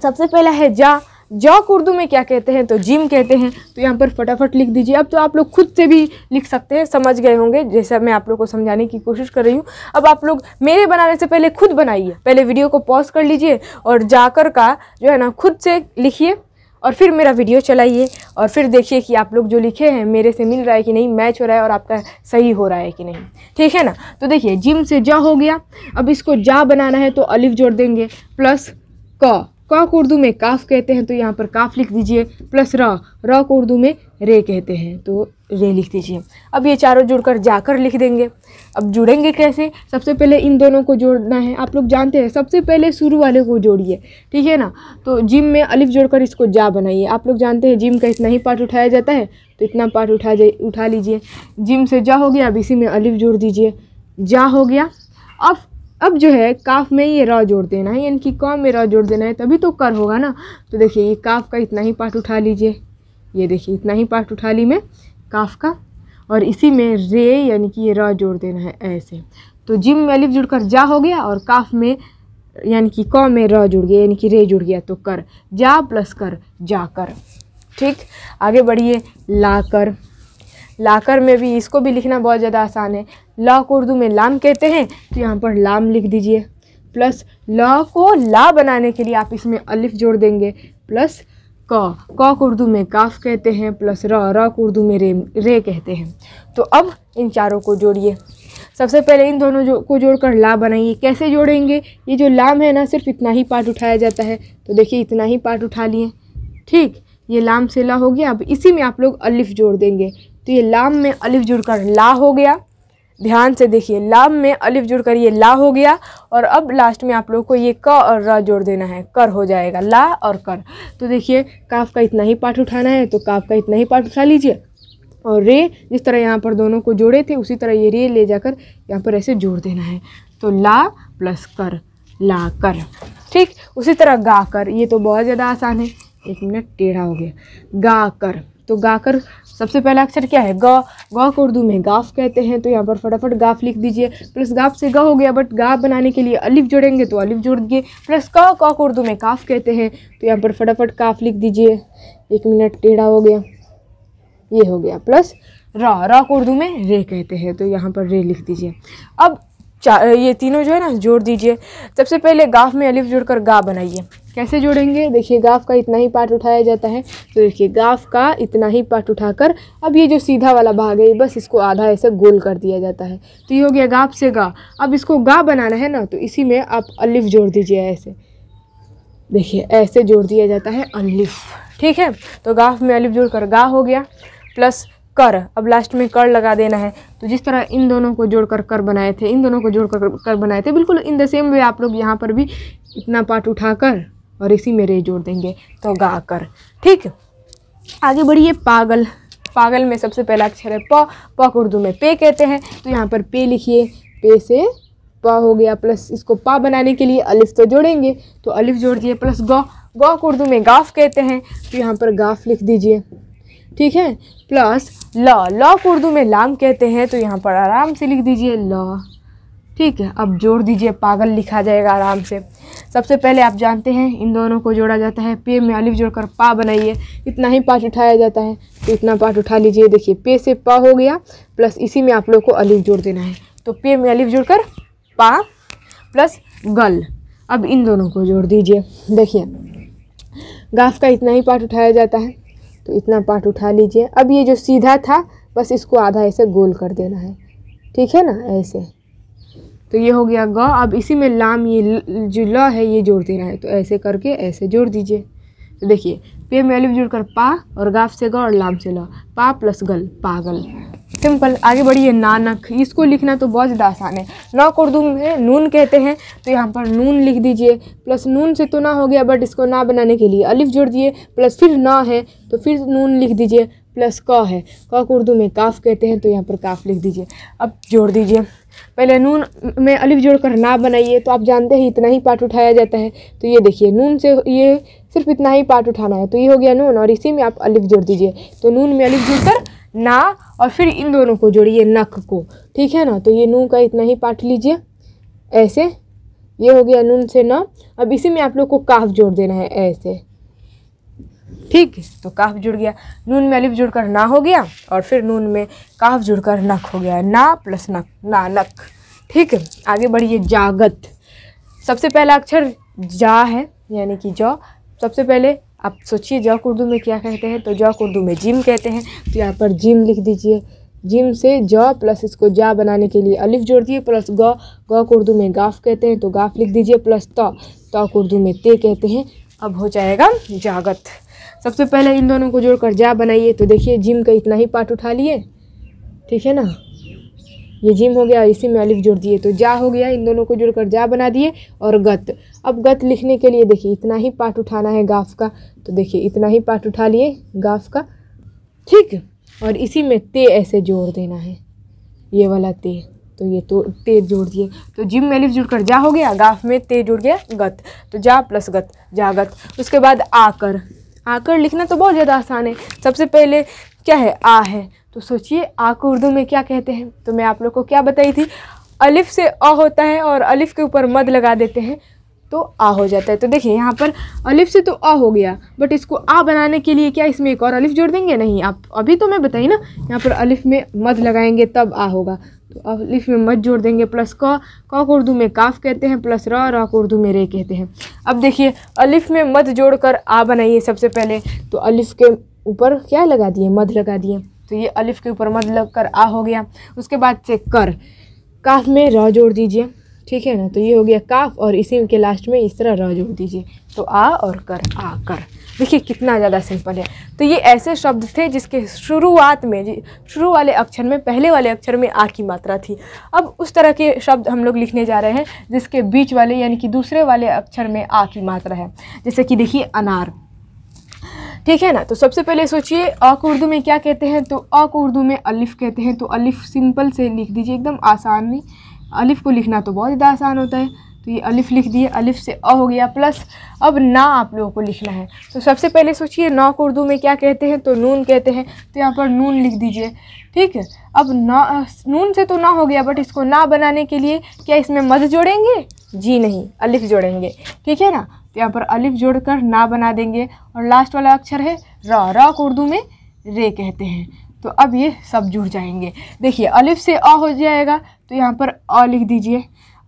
S1: सबसे पहला है जा जॉक उर्दू में क्या कहते हैं तो जिम कहते हैं तो यहाँ पर फटाफट लिख दीजिए अब तो आप लोग खुद से भी लिख सकते हैं समझ गए होंगे जैसा मैं आप लोग को समझाने की कोशिश कर रही हूँ अब आप लोग मेरे बनाने से पहले खुद बनाइए पहले वीडियो को पॉज कर लीजिए और जाकर का जो है ना खुद से लिखिए और फिर मेरा वीडियो चलाइए और फिर देखिए कि आप लोग जो लिखे हैं मेरे से मिल रहा है कि नहीं मैच हो रहा है और आपका सही हो रहा है कि नहीं ठीक है ना तो देखिए जिम से जा हो गया अब इसको जा बनाना है तो अलिफ जोड़ देंगे प्लस क कॉक को उर्दू में काफ कहते हैं तो यहाँ पर काफ लिख दीजिए प्लस र र को उर्दू में रे कहते हैं तो रे लिख दीजिए अब ये चारों जुड़कर जाकर लिख देंगे अब जुड़ेंगे कैसे सबसे पहले इन दोनों को जोड़ना है आप लोग जानते हैं सबसे पहले शुरू वाले को जोड़िए ठीक है ना तो जिम में अलिफ जोड़कर इसको जा बनाइए आप लोग जानते हैं जिम का इतना ही पार्ट उठाया जाता है तो इतना पार्ट उठा जा उठा लीजिए जिम से जा हो गया अब इसी में अलिफ जोड़ दीजिए जा हो गया अब अब जो है काफ में ये रॉ जोड़ देना है यानी कि कॉम में रॉ जोड़ देना है तभी तो कर होगा ना तो देखिए ये काफ का इतना ही पार्ट उठा लीजिए ये देखिए इतना ही पार्ट उठा ली मैं काफ का और इसी में रे यानी कि ये रॉ जोड़ देना है ऐसे तो जिम में अलिफ जुड़कर जा हो गया और काफ में यानी कि कॉ में रॉ जुड़ गया यानी कि रे जुड़ गया तो कर जा प्लस कर जा कर ठीक आगे बढ़िए लाकर लाकर में भी इसको भी लिखना बहुत ज़्यादा आसान है ला को उर्दू में लाम कहते हैं तो यहाँ पर लाम लिख दीजिए प्लस ला को ला बनाने के लिए आप इसमें अलिफ जोड़ देंगे प्लस क क को उर्दू में काफ कहते हैं प्लस र र को उर्दू में रे रे कहते हैं तो अब इन चारों को जोड़िए सबसे पहले इन दोनों जो को जोड़कर ला बनाइए कैसे जोड़ेंगे ये जो लाम है ना सिर्फ इतना ही पार्ट उठाया जाता है तो देखिए इतना ही पार्ट उठा लिए ठीक ये लाम से ला हो गया अब इसी में आप लोग अलिफ जोड़ देंगे तो ये लाम में अलिफ जुड़कर ला हो गया ध्यान से देखिए लाभ में अलिफ जुड़ कर ये ला हो गया और अब लास्ट में आप लोग को ये क और र जोड़ देना है कर हो जाएगा ला और कर तो देखिए काफ का इतना ही पाठ उठाना है तो काफ का इतना ही पाठ उठा लीजिए और रे जिस तरह यहाँ पर दोनों को जोड़े थे उसी तरह ये रे ले जाकर यहाँ पर ऐसे जोड़ देना है तो ला प्लस कर ला कर ठीक उसी तरह गा कर ये तो बहुत ज़्यादा आसान है एक मिनट टेढ़ा हो गया गा कर तो गाकर सबसे पहला अक्षर क्या है ग ग को उर्दू में गाफ कहते हैं तो यहाँ पर फटाफट गाफ लिख दीजिए प्लस गाफ से ग हो गया बट गाफ बनाने के लिए अलिफ जोड़ेंगे तो अलिफ जोड़ दिए प्लस क क को उर्दू में काफ कहते हैं तो यहाँ पर फटाफट काफ लिख दीजिए एक मिनट टेढ़ा हो गया ये हो गया प्लस र र को उर्दू में रे कहते हैं तो यहाँ पर रे लिख दीजिए अब ये तीनों जो है ना जोड़ दीजिए सबसे पहले गाफ में अलिफ जोड़कर गा बनाइए कैसे जोड़ेंगे देखिए गाफ का इतना ही पार्ट उठाया जाता है तो देखिए गाफ का इतना ही पार्ट उठाकर अब ये जो सीधा वाला भाग है बस इसको आधा ऐसे गोल कर दिया जाता है तो ये हो गया गाफ से गा अब इसको गा बनाना है ना तो इसी में आप अलिफ जोड़ दीजिए ऐसे देखिए ऐसे जोड़ दिया जाता है अलिफ ठीक है तो गाफ में अलिफ जोड़ कर गा हो गया प्लस कर अब लास्ट में कर लगा देना है तो जिस तरह इन दोनों को जोड़कर कर बनाए थे इन दोनों को जोड़कर कर बनाए थे बिल्कुल इन द सेम वे आप लोग यहाँ पर भी इतना पार्ट उठाकर और इसी में रे जोड़ देंगे तो गा कर ठीक आगे बढ़िए पागल पागल में सबसे पहला अक्षर है प प उर्दू में पे कहते हैं तो यहाँ पर पे लिखिए पे से प हो गया प्लस इसको पा बनाने के लिए अलिफ तो जोड़ेंगे तो अलिफ जोड़ दिए प्लस गौ गौ को उर्दू में गाफ कहते हैं तो यहाँ पर गाफ लिख दीजिए ठीक है प्लस लॉ लॉ को उर्दू में लाम कहते हैं तो यहाँ पर आराम से लिख दीजिए लॉ ठीक है अब जोड़ दीजिए पागल लिखा जाएगा आराम से सबसे पहले आप जानते हैं इन दोनों को जोड़ा जाता है पे में अलिफ जोड़कर पा बनाइए इतना ही पाठ उठाया जाता है तो इतना पार्ट उठा लीजिए देखिए पे से पा हो गया प्लस इसी में आप लोग को अलिफ जोड़ देना है तो पे में अलिफ जोड़कर पा प्लस गल अब इन दोनों को जोड़ दीजिए देखिए गाफ का इतना ही पाठ उठाया जाता है तो इतना पार्ट उठा लीजिए अब ये जो सीधा था बस इसको आधा ऐसे गोल कर देना है ठीक है ना ऐसे तो ये हो गया ग अब इसी में लाम ये जो ल है ये जोड़ देना है तो ऐसे करके ऐसे जोड़ दीजिए तो देखिए पी में एलिफ जुड़कर पा और गाफ से गा और लाम से ला पा प्लस गल पागल सिंपल आगे बढ़िए नानक इसको लिखना तो बहुत ज़्यादा आसान है ना उर्दू में नून कहते हैं तो यहाँ पर नून लिख दीजिए प्लस नून से तो ना हो गया बट इसको ना बनाने के लिए अलिफ जोड़ दिए प्लस फिर ना है तो फिर नून लिख दीजिए प्लस क है क उर्दू में काफ कहते हैं तो यहाँ पर काफ लिख दीजिए अब जोड़ दीजिए पहले नून में अलिफ कर ना बनाइए तो आप जानते हैं इतना ही पार्ट उठाया जाता है तो ये देखिए नून से ये सिर्फ इतना ही पार्ट उठाना है तो ये हो गया नून और इसी में आप अलिफ जोड़ दीजिए तो नून में अलिफ जोड़कर ना और फिर इन दोनों को जोड़िए नक को ठीक है ना तो ये नून का इतना ही पार्ट लीजिए ऐसे ये हो गया नून से ना अब इसी में आप लोग को काफ जोड़ देना है ऐसे ठीक है तो काफ जुड़ गया नून में अलिफ जुड़कर ना हो गया और फिर नून में काफ जुड़कर नक हो गया ना प्लस नक ना नक ठीक है आगे बढ़िए जागत सबसे पहला अक्षर जा है यानी कि जौ सबसे पहले आप सोचिए जौक उर्दू में क्या कहते हैं तो जौक उर्दू में जिम कहते हैं तो यहाँ पर जिम लिख दीजिए जिम से ज प्लस इसको जा बनाने के लिए अलिफ जोड़ दिए प्लस ग ग उर्दू में गाफ कहते हैं तो गाफ लिख दीजिए प्लस त तो उर्दू में ते कहते हैं अब हो जाएगा जागत सबसे पहले इन दोनों को जोड़कर जा बनाइए तो देखिए जिम का इतना ही पार्ट उठा लिए ठीक है ना ये जिम हो गया इसी में अलिफ जोड़ दिए तो जा हो गया इन दोनों को जोड़कर जा बना दिए और गत अब गत लिखने के लिए देखिए इतना ही पार्ट उठाना है गाफ का तो देखिए इतना ही पार्ट उठा लिए गाफ का ठीक और इसी में ते ऐसे जोड़ देना है ये वाला ते तो ये तो ते जोड़ दिए तो जिम में अलिफ जुड़ कर जा हो गया गाफ में ते जुड़ गया गत तो जा प्लस गत जा गत उसके बाद आकर आकर लिखना तो बहुत ज़्यादा आसान है सबसे पहले क्या है आ है तो सोचिए आ को उर्दू में क्या कहते हैं तो मैं आप लोग को क्या बताई थी अलिफ से अ होता है और अलिफ के ऊपर मद लगा देते हैं तो आ हो जाता है तो देखिए यहाँ पर अलिफ से तो अ हो गया बट इसको आ बनाने के लिए क्या इसमें एक और अलिफ जोड़ देंगे नहीं आप अभी तो मैं बताई ना यहाँ पर अलिफ में मद लगाएंगे तब आ होगा तो अलिफ में मद जोड़ देंगे प्लस क क को उर्दू में काफ कहते हैं प्लस र र को उर्दू में रे कहते हैं अब देखिए अलिफ में मद कर आ बनाइए सबसे पहले तो अलिफ के ऊपर क्या लगा दिए मध लगा दिए तो ये अलिफ के ऊपर मद लग कर आ हो गया उसके बाद से कर काफ में र जोड़ दीजिए ठीक है ना तो ये हो गया काफ और इसी के लास्ट में इस तरह र जोड़ दीजिए तो आ और कर आ कर देखिए कितना ज़्यादा सिंपल है तो ये ऐसे शब्द थे जिसके शुरुआत में शुरू वाले अक्षर में पहले वाले अक्षर में आ की मात्रा थी अब उस तरह के शब्द हम लोग लिखने जा रहे हैं जिसके बीच वाले यानी कि दूसरे वाले अक्षर में आ की मात्रा है जैसे कि देखिए अनार ठीक है ना तो सबसे पहले सोचिए अ को उर्दू में क्या कहते हैं तो अ को उर्दू में अलिफ़ कहते हैं तो अलिफ़ सिंपल से लिख दीजिए एकदम आसानी अलिफ़ को लिखना तो बहुत ज़्यादा आसान होता है तो ये अलिफ़ लिख दिए अलिफ़ से अ हो गया प्लस अब ना आप लोगों को लिखना है तो सबसे पहले सोचिए ना को उर्दू में क्या कहते हैं तो नून कहते हैं तो यहाँ पर नून लिख दीजिए ठीक है अब ना नून से तो ना हो गया बट इसको ना बनाने के लिए क्या इसमें मद जोड़ेंगे जी नहीं अलिफ़ जोड़ेंगे ठीक है ना तो यहाँ पर अलिफ़ जोड़कर ना बना देंगे और लास्ट वाला अक्षर है र र को उर्दू में रे कहते हैं तो अब ये सब जुड़ जाएंगे देखिए अलिफ़ से अ हो जाएगा तो यहाँ पर अ लिख दीजिए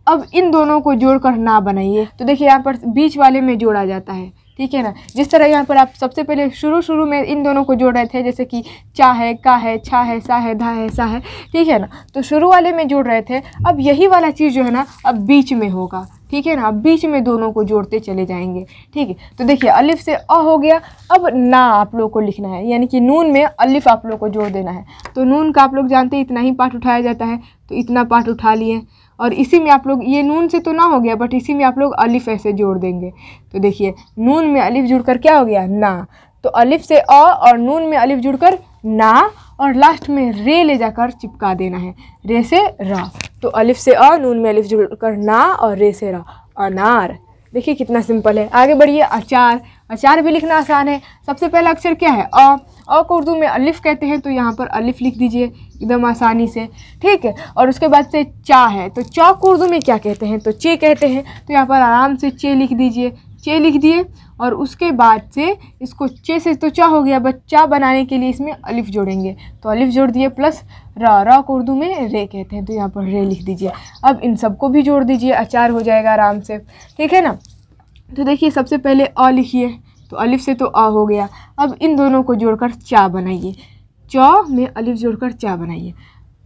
S1: अब इन दोनों को जोड़कर ना बनाइए तो देखिए यहाँ पर बीच वाले में जोड़ा जाता है ठीक है ना जिस तरह यहाँ पर आप सबसे पहले शुरू शुरू में इन दोनों को जोड़ रहे थे जैसे कि चा है का है छा है सा है धा है सा है ठीक है ना तो शुरू वाले में जोड़ रहे थे अब यही वाला चीज़ जो है ना अब बीच में होगा ठीक है ना अब बीच में दोनों को जोड़ते चले जाएंगे ठीक है तो देखिए अलिफ से अ हो गया अब ना आप लोग को लिखना है यानी कि नून में अलिफ आप लोग को जोड़ देना है तो नून का आप लोग जानते हैं इतना ही पाठ उठाया जाता है तो इतना पाठ उठा लिए और इसी में आप लोग ये नून से तो ना हो गया बट इसी में आप लोग अलिफ ऐसे जोड़ देंगे तो देखिए नून में अलिफ जुड़कर क्या हो गया ना तो अलिफ से अ और नून में अलिफ जुड़कर ना और लास्ट में रे ले जाकर चिपका देना है रे से रा तो अलिफ से अ नून में अलिफ जुड़कर ना और रे से रा अनार देखिए कितना सिंपल है आगे बढ़िए अचार अचार भी लिखना आसान है सबसे पहला अक्षर क्या है अ अ को उर्दू में अलिफ़ कहते हैं तो यहाँ पर अलिफ़ लिख दीजिए एकदम आसानी से ठीक है और उसके बाद से चा है तो चा को उर्दू में क्या कहते हैं तो चे कहते हैं तो यहाँ पर आराम से चे लिख दीजिए चे लिख दिए और उसके बाद से इसको चे से तो चा हो गया बट चा बनाने के लिए इसमें अलिफ़ जोड़ेंगे तो अलिफ़ जोड़ दिए प्लस रा रा को उर्दू में रे कहते हैं तो यहाँ पर रे लिख दीजिए अब इन सबको भी जोड़ दीजिए अचार हो जाएगा आराम से ठीक है ना तो देखिए सबसे पहले अ लिखिए तो अलिफ से तो अ हो गया अब इन दोनों को जोड़कर चा बनाइए चौ में अलिफ जोड़कर चा बनाइए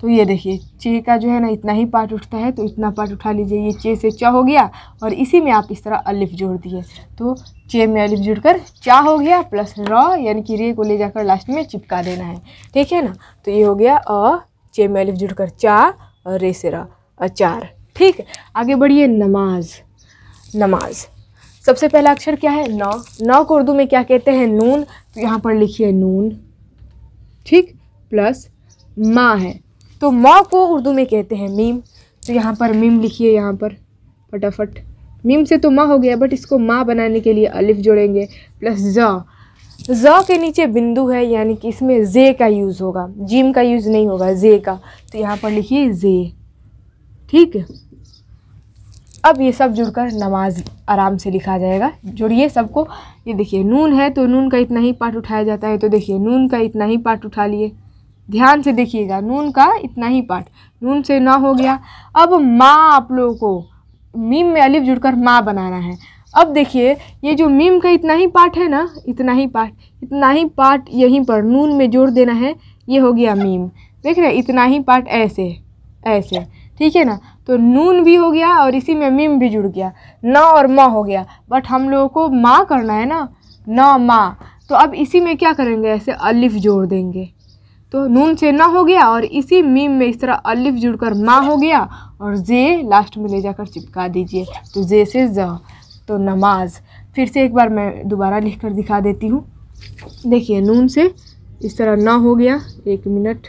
S1: तो ये देखिए चे का जो है ना इतना ही पार्ट उठता है तो इतना पार्ट उठा लीजिए ये चे से चा हो गया और इसी में आप इस तरह अलिफ जोड़ दिए तो चे में अलिफ जुड़कर चा हो गया प्लस रॉ यानी कि रे को ले जाकर लास्ट में चिपका देना है ठीक है ना तो ये हो गया अ चे में अलिफ जुड़कर चा और रे से रॉ अचार ठीक आगे बढ़िए नमाज नमाज़ सबसे पहला अक्षर क्या है नौ नौ को उर्दू में क्या कहते हैं नून तो यहाँ पर लिखिए नून ठीक प्लस माँ है तो माँ को उर्दू में कहते हैं मीम तो यहाँ पर मीम लिखिए यहाँ पर फटाफट मीम से तो माँ हो गया बट इसको माँ बनाने के लिए अलिफ जोड़ेंगे प्लस ज ज के नीचे बिंदु है यानी कि इसमें जे का यूज़ होगा जिम का यूज़ नहीं होगा जे का तो यहाँ पर लिखिए जे ठीक अब ये सब जुड़कर नमाज आराम से लिखा जाएगा जुड़िए सबको ये देखिए नून है तो नून का इतना ही पार्ट उठाया जाता है तो देखिए नून का इतना ही पार्ट उठा लिए ध्यान से देखिएगा नून का इतना ही पार्ट नून से ना हो गया अब माँ आप लोगों को मीम में अलिफ जुड़कर माँ बनाना है अब देखिए ये जो मीम का इतना ही पार्ट है ना इतना ही पार्ट इतना ही पार्ट यहीं पर नून में जोड़ देना है ये हो गया मीम देख रहे इतना ही पार्ट ऐसे ऐसे ठीक है ना तो नून भी हो गया और इसी में मीम भी जुड़ गया न और माँ हो गया बट हम लोगों को माँ करना है ना न माँ तो अब इसी में क्या करेंगे ऐसे अलिफ जोड़ देंगे तो नून से ना हो गया और इसी मीम में इस तरह अलिफ जुड़कर माँ हो गया और जे लास्ट में ले जाकर चिपका दीजिए तो जे से ज तो नमाज फिर से एक बार मैं दोबारा लिख कर दिखा देती हूँ देखिए नून से इस तरह ना हो गया एक मिनट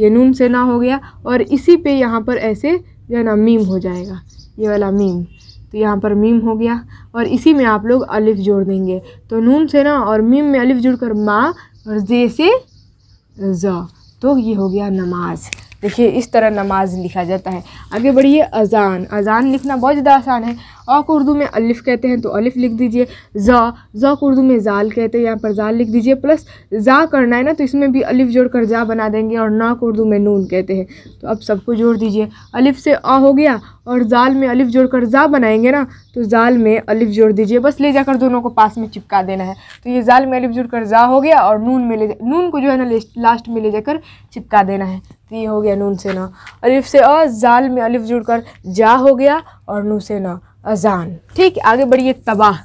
S1: ये नून से ना हो गया और इसी पे यहाँ पर ऐसे जो है ना मीम हो जाएगा ये वाला मीम तो यहाँ पर मीम हो गया और इसी में आप लोग अलिफ जोड़ देंगे तो नून से ना और मीम में अलिफ जुड़ कर माँ और जे से ज़ तो ये हो गया नमाज़ देखिए इस तरह नमाज लिखा जाता है आगे बढ़िए अज़ान अज़ान लिखना बहुत ज़्यादा आसान है और को उर्दू में अलिफ़ कहते हैं तो अलिफ़ लिख दीजिए ज़ा ज़ा को उर्दू में जाल कहते हैं यहाँ पर जाल लिख दीजिए प्लस ज़ा करना है ना तो इसमें भी अलिफ़ जोड़ कर जा बना देंगे और ना को उर्दू में नून कहते हैं तो अब सबको जोड़ दीजिए अलिफ़ से अ हो गया और जाल में अलिफ़ जोड़ कर जा बनाएंगे ना तो जाल में अलिफ जोड़ दीजिए बस ले जाकर दोनों को पास में चिपका देना है तो ये जाल में अलिफ जोड़ कर जा हो गया और नून में ले जा नून को जो है ना लास्ट में ले जाकर चिपका देना है तो ये हो गया नून से ना अलिफ से अ जाल में अलिफ जोड़ कर जा हो गया और नू से ना अजान ठीक आगे बढ़िए तबाह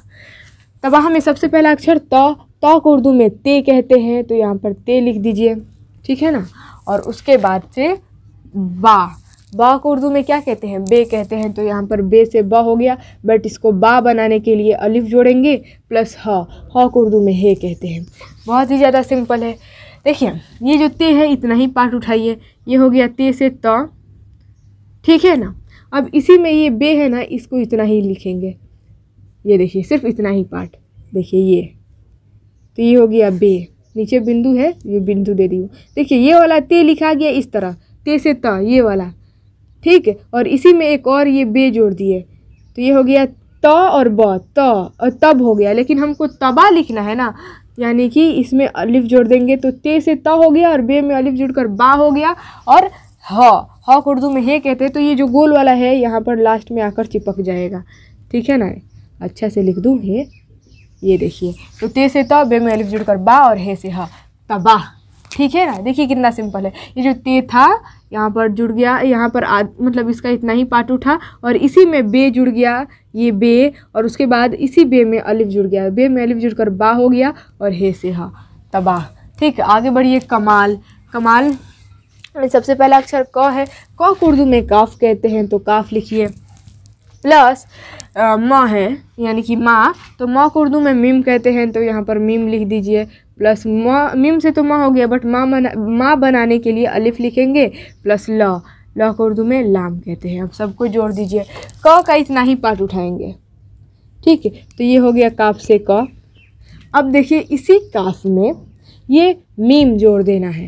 S1: तबाह में सबसे पहला अक्षर त तो को उर्दू में ते कहते हैं तो यहाँ पर ते लिख दीजिए ठीक है ना और उसके बाद से वाह बा को उर्दू में क्या कहते हैं बे कहते हैं तो यहाँ पर बे से बा हो गया बट इसको बा बनाने के लिए अलिफ जोड़ेंगे प्लस ह हा को उर्दू में हे कहते हैं बहुत ही ज़्यादा सिंपल है देखिए ये जो ते है इतना ही पार्ट उठाइए ये हो गया ते से त ठीक है ना अब इसी में ये बे है ना इसको इतना ही लिखेंगे ये देखिए सिर्फ इतना ही पार्ट देखिए ये तो ये हो गया बे नीचे बिंदु है ये बिंदु दे दी देखिए ये वाला ते लिखा गया इस तरह ते से त ये वाला ठीक है और इसी में एक और ये बे जोड़ दिए तो ये हो गया त और ब त और तब हो गया लेकिन हमको तबा लिखना है ना यानी कि इसमें अलिफ जोड़ देंगे तो ते से त हो गया और बे में अलिफ जोड़ कर बा हो गया और ह ह उर्दू में हे कहते हैं तो ये जो गोल वाला है यहाँ पर लास्ट में आकर चिपक जाएगा ठीक है ना अच्छा से लिख दूँ हे ये देखिए तो ते से त बे में अलिफ जुड़ कर बा और हे से ह तबाह ठीक है ना देखिए कितना सिंपल है ये जो ते था यहाँ पर जुड़ गया यहाँ पर आ मतलब इसका इतना ही पार्ट उठा और इसी में बे जुड़ गया ये बे और उसके बाद इसी बे में अलिफ जुड़ गया बे में अलिफ जुड़कर बा हो गया और हे से हा तबाह ठीक आगे बढ़िए कमाल कमाल सबसे पहला अक्षर क है क को उर्दू में काफ कहते हैं तो काफ लिखिए प्लस माँ है यानी कि माँ तो माँ को उर्दू में मीम कहते हैं तो यहाँ पर मीम लिख दीजिए प्लस माँ मीम से तो माँ हो गया बट माँ बना माँ बनाने के लिए अलिफ लिखेंगे प्लस ल ल को उर्दू में लाम कहते हैं अब सबको जोड़ दीजिए क का इतना ही पार्ट उठाएंगे ठीक है तो ये हो गया काफ से क अब देखिए इसी काफ में ये मीम जोड़ देना है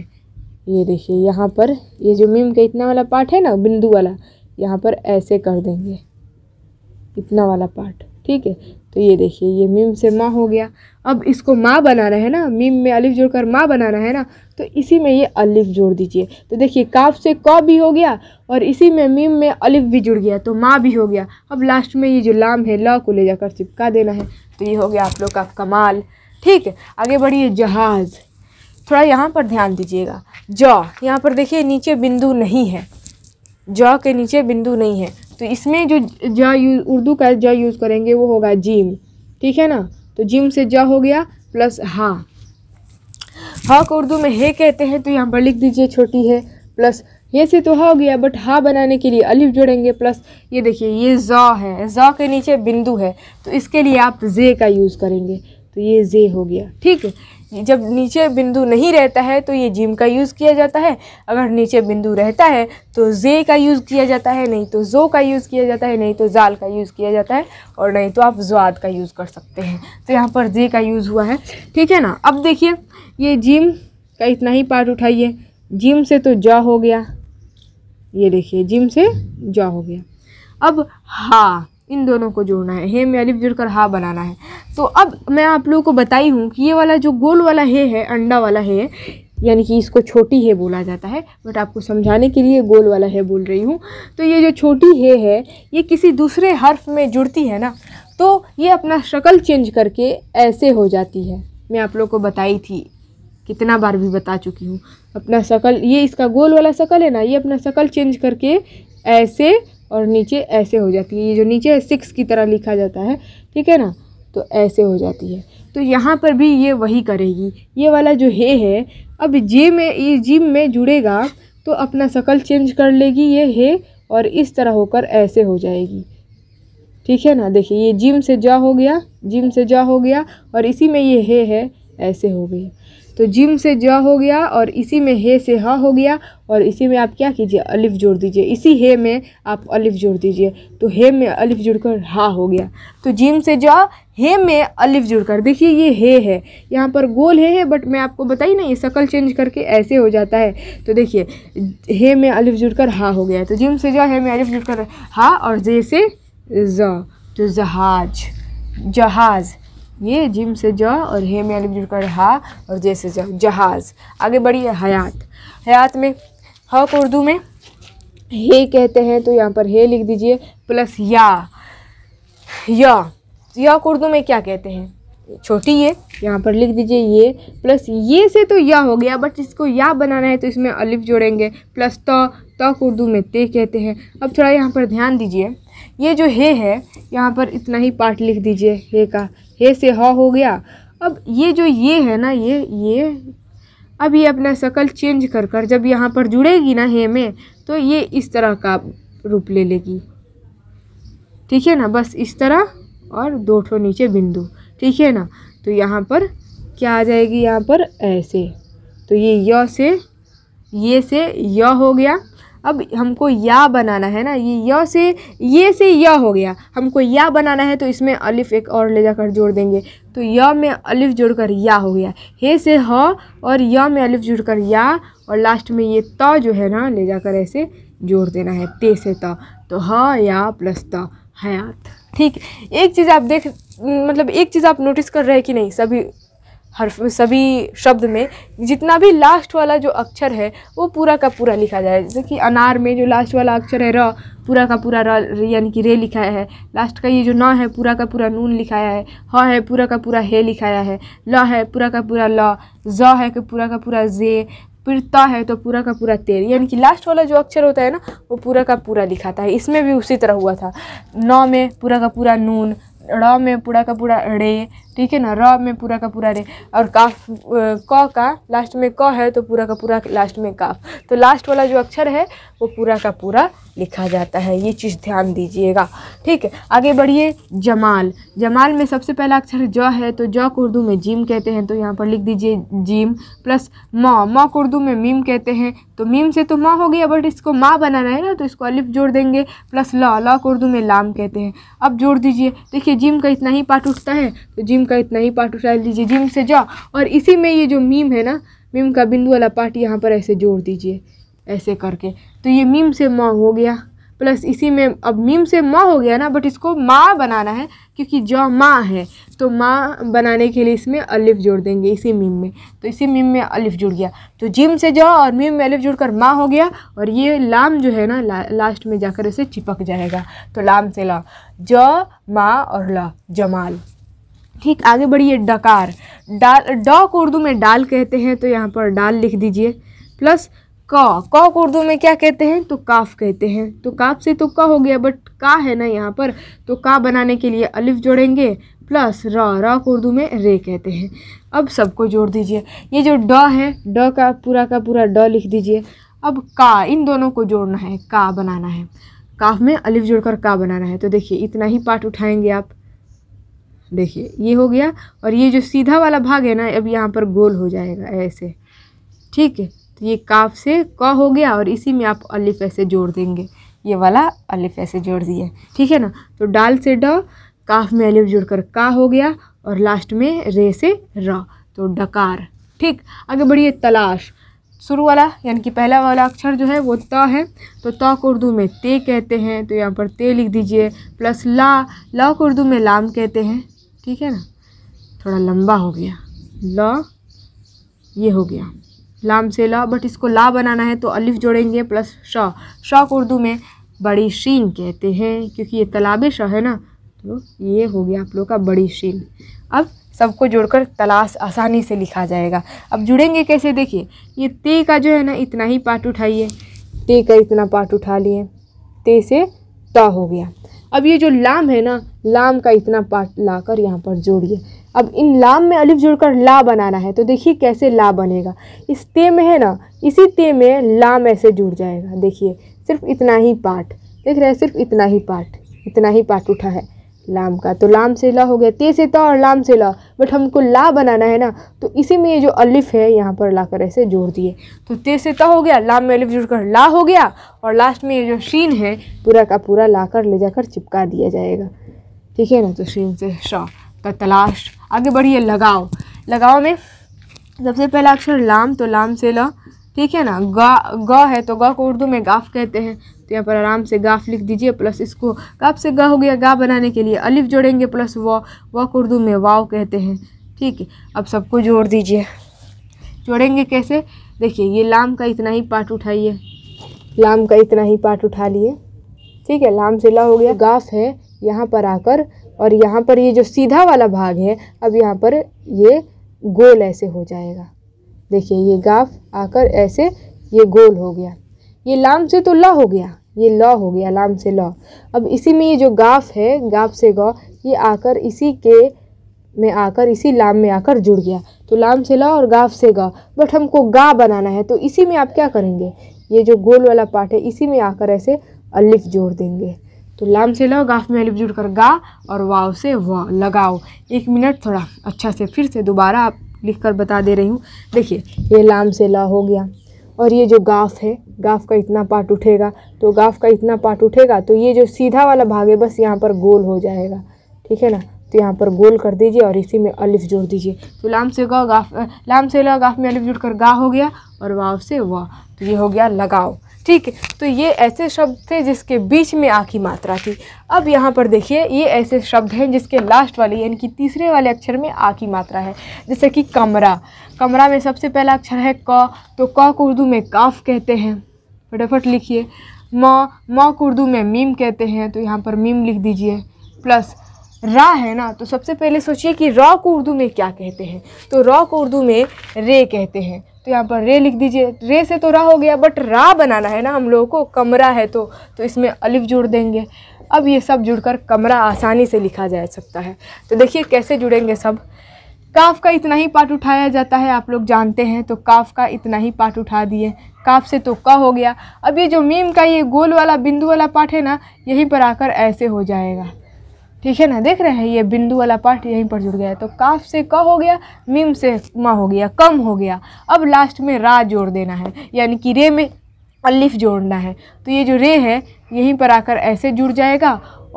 S1: ये देखिए यहाँ पर ये जो मीम का इतना वाला पार्ट है ना बिंदु वाला यहाँ पर ऐसे कर देंगे इतना वाला पार्ट ठीक है तो ये देखिए ये मीम से माँ हो गया अब इसको माँ बनाना है ना मीम में अलिफ जोड़ कर माँ बनाना है ना तो इसी में ये अलिफ जोड़ दीजिए तो देखिए काफ से क भी हो गया और इसी में मीम में अलिफ भी जुड़ गया तो माँ भी हो गया अब लास्ट में ये जो लाम है लॉ को ले जाकर चिपका देना है तो ये हो गया आप लोग का कमाल ठीक है आगे बढ़िए जहाज़ थोड़ा यहाँ पर ध्यान दीजिएगा जौ यहाँ पर देखिए नीचे बिंदु नहीं है जौ के नीचे बिंदु नहीं है तो इसमें जो जा उर्दू का जा यूज़ करेंगे वो होगा जिम ठीक है ना तो जिम से जा हो गया प्लस हा हा को उर्दू में हे कहते हैं तो यहाँ पर लिख दीजिए छोटी है प्लस ये से तो हा हो गया बट हा बनाने के लिए अलिफ जोड़ेंगे प्लस ये देखिए ये ज़ा है ज़ा के नीचे बिंदु है तो इसके लिए आप जे का यूज़ करेंगे तो ये जे हो गया ठीक है जब नीचे बिंदु नहीं रहता है तो ये जिम का यूज़ किया जाता है अगर नीचे बिंदु रहता है तो जे का यूज़ किया जाता है नहीं तो ज़ो का यूज़ किया जाता है नहीं तो जाल का यूज़ किया जाता है और नहीं तो आप जवाद का यूज़ कर सकते हैं तो यहाँ पर जे का यूज़ हुआ है ठीक है ना अब देखिए ये जिम का इतना ही पार्ट उठाइए जिम से तो जा हो गया ये देखिए जिम से जा हो गया अब हा इन दोनों को जोड़ना है हे में अलिफ कर हा बनाना है तो अब मैं आप लोगों को बताई हूँ कि ये वाला जो गोल वाला हे है अंडा वाला हे यानी कि इसको छोटी हे बोला जाता है बट आपको समझाने के लिए गोल वाला है बोल रही हूँ तो ये जो छोटी हे है ये किसी दूसरे हर्फ में जुड़ती है ना तो ये अपना शक्ल चेंज करके ऐसे हो जाती है मैं आप लोग को बताई थी कितना बार भी बता चुकी हूँ अपना शकल ये इसका गोल वाला शकल है ना ये अपना शकल चेंज करके ऐसे और नीचे ऐसे हो जाती है ये जो नीचे है सिक्स की तरह लिखा जाता है ठीक है ना तो ऐसे हो जाती है तो यहाँ पर भी ये वही करेगी ये वाला जो हे है अब जे में ये जिम में जुड़ेगा तो अपना शकल चेंज कर लेगी ये हे और इस तरह होकर ऐसे हो जाएगी ठीक है ना देखिए ये जिम से जा हो गया जिम से जा हो गया और इसी में ये हे है ऐसे हो गई तो जिम से ज हो गया और इसी में हे से ह हो गया और इसी में आप क्या कीजिए अलिफ जोड़ दीजिए इसी हे में आप अलिफ जोड़ दीजिए तो हे में अलिफ जुड़कर हा हो गया तो जिम से ज हे में अलिफ जुड़कर देखिए ये हे है यहाँ पर गोल हे है बट मैं आपको बताई ना ये शकल चेंज करके ऐसे हो जाता है तो देखिए हे में अलिफ जुड़कर हा हो गया तो जिम से ज हे में अलिफ जुड़कर हा और जे से ज तो जहाज जहाज़ ये जिम से ज और हे में अलग जुड़कर हा और जे से जहाज़ आगे बढ़िए हयात हयात में हक उर्दू में हे कहते हैं तो यहाँ पर हे लिख दीजिए प्लस या या या उर्दू में क्या कहते हैं छोटी ये यहाँ पर लिख दीजिए ये प्लस ये से तो या हो गया बट इसको या बनाना है तो इसमें अलिफ जोड़ेंगे प्लस तो तो उर्दू में ते कहते हैं अब थोड़ा यहाँ पर ध्यान दीजिए ये जो हे है यहाँ पर इतना ही पार्ट लिख दीजिए हे का हे से ह हो गया अब ये जो ये है ना ये ये अब ये अपना शकल चेंज कर कर जब यहाँ पर जुड़ेगी ना हे में तो ये इस तरह का रूप ले लेगी ठीक है ना बस इस तरह और दो ठो नीचे बिंदु ठीक है ना तो यहाँ पर क्या आ जाएगी यहाँ पर ऐसे तो ये य से ये से य हो गया अब हमको या बनाना है ना ये य से ये से य हो गया हमको या बनाना है तो इसमें अलिफ़ एक और ले जाकर जोड़ देंगे तो य में अलिफ़ जोड़कर या हो गया हे से ह और य में अलिफ़ जोड़कर या और लास्ट में ये त जो है ना ले जाकर ऐसे जोड़ देना है ते से त तो ह या प्लस त हयात ठीक एक चीज़ आप देख मतलब एक चीज़ आप नोटिस कर रहे हैं कि नहीं सभी हर सभी शब्द में जितना भी लास्ट वाला जो अक्षर है वो पूरा का पूरा लिखा जाए जैसे कि अनार में जो लास्ट वाला अक्षर है र पूरा का पूरा र यानी कि रे लिखाया है लास्ट का ये जो न है पूरा का पूरा नून लिखाया है ह है पूरा का पूरा हे लिखाया है ल है पूरा का पूरा ल ज है कि पूरा का पूरा जे फिर त है तो पूरा का पूरा तेर यानी कि लास्ट वाला जो अक्षर होता है ना वो पूरा का पूरा लिखाता है इसमें भी उसी तरह हुआ था न में पूरा का पूरा नून ड़ में पूरा का पूरा रे ठीक है ना र में पूरा का पूरा रे और काफ क का लास्ट में क है तो पूरा का पूरा लास्ट में काफ तो लास्ट वाला जो अक्षर है वो पूरा का पूरा लिखा जाता है ये चीज़ ध्यान दीजिएगा ठीक है आगे बढ़िए जमाल जमाल में सबसे पहला अक्षर ज है तो ज को उर्दू में जिम कहते हैं तो यहाँ पर लिख दीजिए जिम प्लस म म को उर्दू में मीम कहते हैं तो मीम से तो माँ हो गया बट इसको माँ बनाना है ना तो इसको अलिफ जोड़ देंगे प्लस ल ल को उर्दू में लाम कहते हैं अब जोड़ दीजिए देखिए जिम का इतना ही पार्ट उठता है तो जिम का इतना ही पार्ट उठा लीजिए जिम से जाओ और इसी में ये जो मीम है ना मीम का बिंदु वाला पार्ट यहाँ पर ऐसे जोड़ दीजिए ऐसे करके तो ये मीम से माँ हो गया प्लस इसी में अब मीम से माँ हो गया ना बट इसको माँ बनाना है क्योंकि जो माँ है तो माँ बनाने के लिए इसमें अलिफ जोड़ देंगे इसी मीम में तो इसी मीम में अलिफ जुड़ गया तो जिम से जो और मीम में अलिफ जुड़कर माँ हो गया और ये लाम जो है ना ला, लास्ट में जाकर इसे चिपक जाएगा तो लाम से ला ज माँ और ला जमाल ठीक आगे बढ़िए डकार डाल डॉ को उर्दू में डाल कहते हैं तो यहाँ पर डाल लिख दीजिए प्लस क क को उर्दू में क्या कहते हैं तो काफ कहते हैं तो काफ से तो क का हो गया बट का है ना यहाँ पर तो का बनाने के लिए अलिफ जोड़ेंगे प्लस र र को उर्दू में रे कहते हैं अब सबको जोड़ दीजिए ये जो ड है ड का पूरा का पूरा ड लिख दीजिए अब का इन दोनों को जोड़ना है का बनाना है काफ में अलिफ जोड़कर का बनाना है तो देखिए इतना ही पार्ट उठाएंगे आप देखिए ये हो गया और ये जो सीधा वाला भाग है ना अब यहाँ पर गोल हो जाएगा ऐसे ठीक है तो ये काफ से क हो गया और इसी में आप अलिफ ऐसे जोड़ देंगे ये वाला अलिफ ऐसे जोड़ दिए ठीक है ना तो डाल से ड काफ में अलिफ कर का हो गया और लास्ट में रे से र तो डकार ठीक आगे बढ़िए तलाश शुरू वाला यानी कि पहला वाला अक्षर जो है वो त है तो त को उर्दू में ते कहते हैं तो यहाँ पर ते लिख दीजिए प्लस ला ला को उर्दू में लाम कहते हैं ठीक है ना थोड़ा लंबा हो गया ल ये हो गया लाम से ला बट इसको ला बनाना है तो अलिफ जोड़ेंगे प्लस शाह शाह को उर्दू में बड़ी शीन कहते हैं क्योंकि ये तालाब शाह है ना तो ये हो गया आप लोग का बड़ी शीन अब सबको जोड़कर तलाश आसानी से लिखा जाएगा अब जुड़ेंगे कैसे देखिए ये ते का जो है ना इतना ही पार्ट उठाइए ते का इतना पार्ट उठा लिए ते से त हो गया अब ये जो लाम है ना लाम का इतना पार्ट ला कर यहाँ पर जोड़िए अब इन लाम में अलिफ जोड़कर ला बनाना है तो देखिए कैसे ला बनेगा इस ते में है ना इसी ते में लाम ऐसे जुड़ जाएगा देखिए सिर्फ इतना ही पार्ट देख रहे हैं सिर्फ इतना ही पार्ट इतना ही पार्ट उठा है लाम का तो लाम से ला हो गया ते से तो और लाम से ला बट हमको ला बनाना है ना तो इसी में ये जो अलिफ है यहाँ पर ला कर ऐसे जोड़ दिए तो ते से तो हो गया लाम में अलिफ जुड़कर ला हो गया और लास्ट में ये जो शीन है पूरा का पूरा ला कर ले जाकर चिपका दिया जाएगा ठीक है ना तो शीन से शाह का तलाश आगे बढ़िए लगाओ लगाओ में सबसे पहला अक्षर लाम तो लाम से ला ठीक है ना गा ग है तो ग को उर्दू में गाफ कहते हैं तो यहाँ पर आराम से गाफ लिख दीजिए प्लस इसको गाफ से गा हो गया गा बनाने के लिए अलिफ जोड़ेंगे प्लस व व को उर्दू में वाव कहते हैं ठीक है अब सबको जोड़ दीजिए जोड़ेंगे कैसे देखिए ये लाम का इतना ही पार्ट उठाइए लाम का इतना ही पार्ट उठा लिए ठीक है लाम से ला हो गया गाफ है यहाँ पर आकर और यहाँ पर ये जो सीधा वाला भाग है अब यहाँ पर ये गोल ऐसे हो जाएगा देखिए ये गाफ आकर ऐसे ये गोल हो गया ये लाम से तो ला हो गया ये लॉ हो गया लाम से लॉ अब इसी में ये जो गाफ है गाफ से गौ ये आकर इसी के में आकर इसी लाम में आकर जुड़ गया तो लाम से लॉ और गाफ से गौ बट हमको गा बनाना है तो इसी में आप क्या करेंगे ये जो गोल वाला पार्ट है इसी में आकर ऐसे अलिफ जोड़ देंगे तो लाम से लाओ गाफ में अलिफ जुड़ कर गा और वाव से वाह लगाओ एक मिनट थोड़ा अच्छा से फिर से दोबारा आप लिख कर बता दे रही हूँ देखिए ये लाम से ला हो गया और ये जो गाफ है गाफ का इतना पार्ट उठेगा तो गाफ का इतना पार्ट उठेगा तो ये जो सीधा वाला भाग है बस यहाँ पर गोल हो जाएगा ठीक है ना तो यहाँ पर गोल कर दीजिए और इसी में अलिफ जोड़ दीजिए तो लाम से गा गाफ लाम से ला गाफ में अलिफ जोड़ कर गा हो गया और वाव से वाह तो ये हो गया लगाओ ठीक है तो ये ऐसे शब्द थे जिसके बीच में आ की मात्रा थी अब यहाँ पर देखिए ये ऐसे शब्द हैं जिसके लास्ट वाले यानी कि तीसरे वाले अक्षर में आ की मात्रा है जैसे कि कमरा कमरा में सबसे पहला अक्षर है क तो क को उर्दू में काफ कहते हैं फटाफट लिखिए म म को उर्दू में मीम कहते हैं तो यहाँ पर मीम लिख दीजिए प्लस रा है ना तो सबसे पहले सोचिए कि रॉ को उर्दू में क्या कहते हैं तो रॉ को उर्दू में रे कहते हैं तो यहाँ पर रे लिख दीजिए रे से तो रा हो गया बट रा बनाना है ना हम लोगों को कमरा है तो तो इसमें अलिफ जुड़ देंगे अब ये सब जुड़कर कमरा आसानी से लिखा जा सकता है तो देखिए कैसे जुड़ेंगे सब काफ का इतना ही पार्ट उठाया जाता है आप लोग जानते हैं तो काफ का इतना ही पार्ट उठा दिए काफ से तो का हो गया अब ये जो मीम का ये गोल वाला बिंदु वाला पार्ट है ना यहीं पर आकर ऐसे हो जाएगा ठीक है ना देख रहे हैं ये बिंदु वाला पार्ट यहीं पर जुड़ गया है तो काफ से क हो गया मीम से म हो गया कम हो गया अब लास्ट में रा जोड़ देना है यानी कि रे में अलिफ जोड़ना है तो ये जो रे है यहीं पर आकर ऐसे जुड़ जाएगा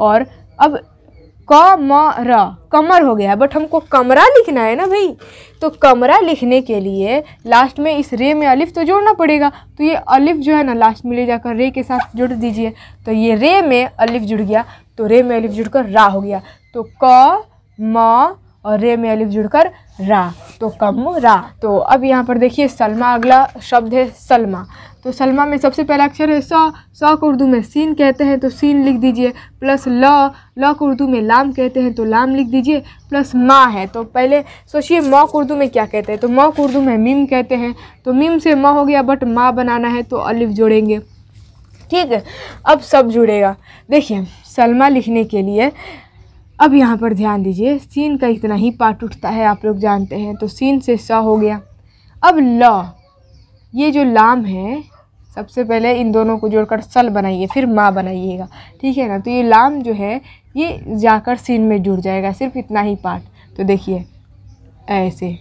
S1: और अब कमरा कमर हो गया है बट हमको कमरा लिखना है ना भाई तो कमरा लिखने के लिए लास्ट में इस रे में अलिफ तो जोड़ना पड़ेगा तो ये अलिफ जो है ना लास्ट में ले जाकर रे के साथ जुड़ दीजिए तो ये रे में अलिफ जुड़ गया तो रे में अलिफ जुड़कर रा हो गया तो क म और रे में अलिफ जुड़कर रा तो कम रा तो अब यहाँ पर देखिए सलमा अगला शब्द है सलमा तो सलमा में सबसे पहला अक्षर है सौ सौ को उर्दू में सीन कहते हैं तो सीन लिख दीजिए प्लस ल ल को उर्दू में लाम कहते हैं तो लाम लिख दीजिए प्लस माँ है तो पहले सोचिए मौ को उर्दू में क्या कहते हैं तो मौ को उर्दू में मीम कहते हैं तो मीम से मौ हो गया बट माँ बनाना है तो अलिफ जोड़ेंगे ठीक है अब सब जुड़ेगा देखिए सलमा लिखने के लिए अब यहाँ पर ध्यान दीजिए सीन का इतना ही पार्ट उठता है आप लोग जानते हैं तो सीन से स हो गया अब ल ये जो लाम है सबसे पहले इन दोनों को जोड़कर सल बनाइए फिर माँ बनाइएगा ठीक है ना तो ये लाम जो है ये जाकर सीन में जुड़ जाएगा सिर्फ इतना ही पार्ट तो देखिए ऐसे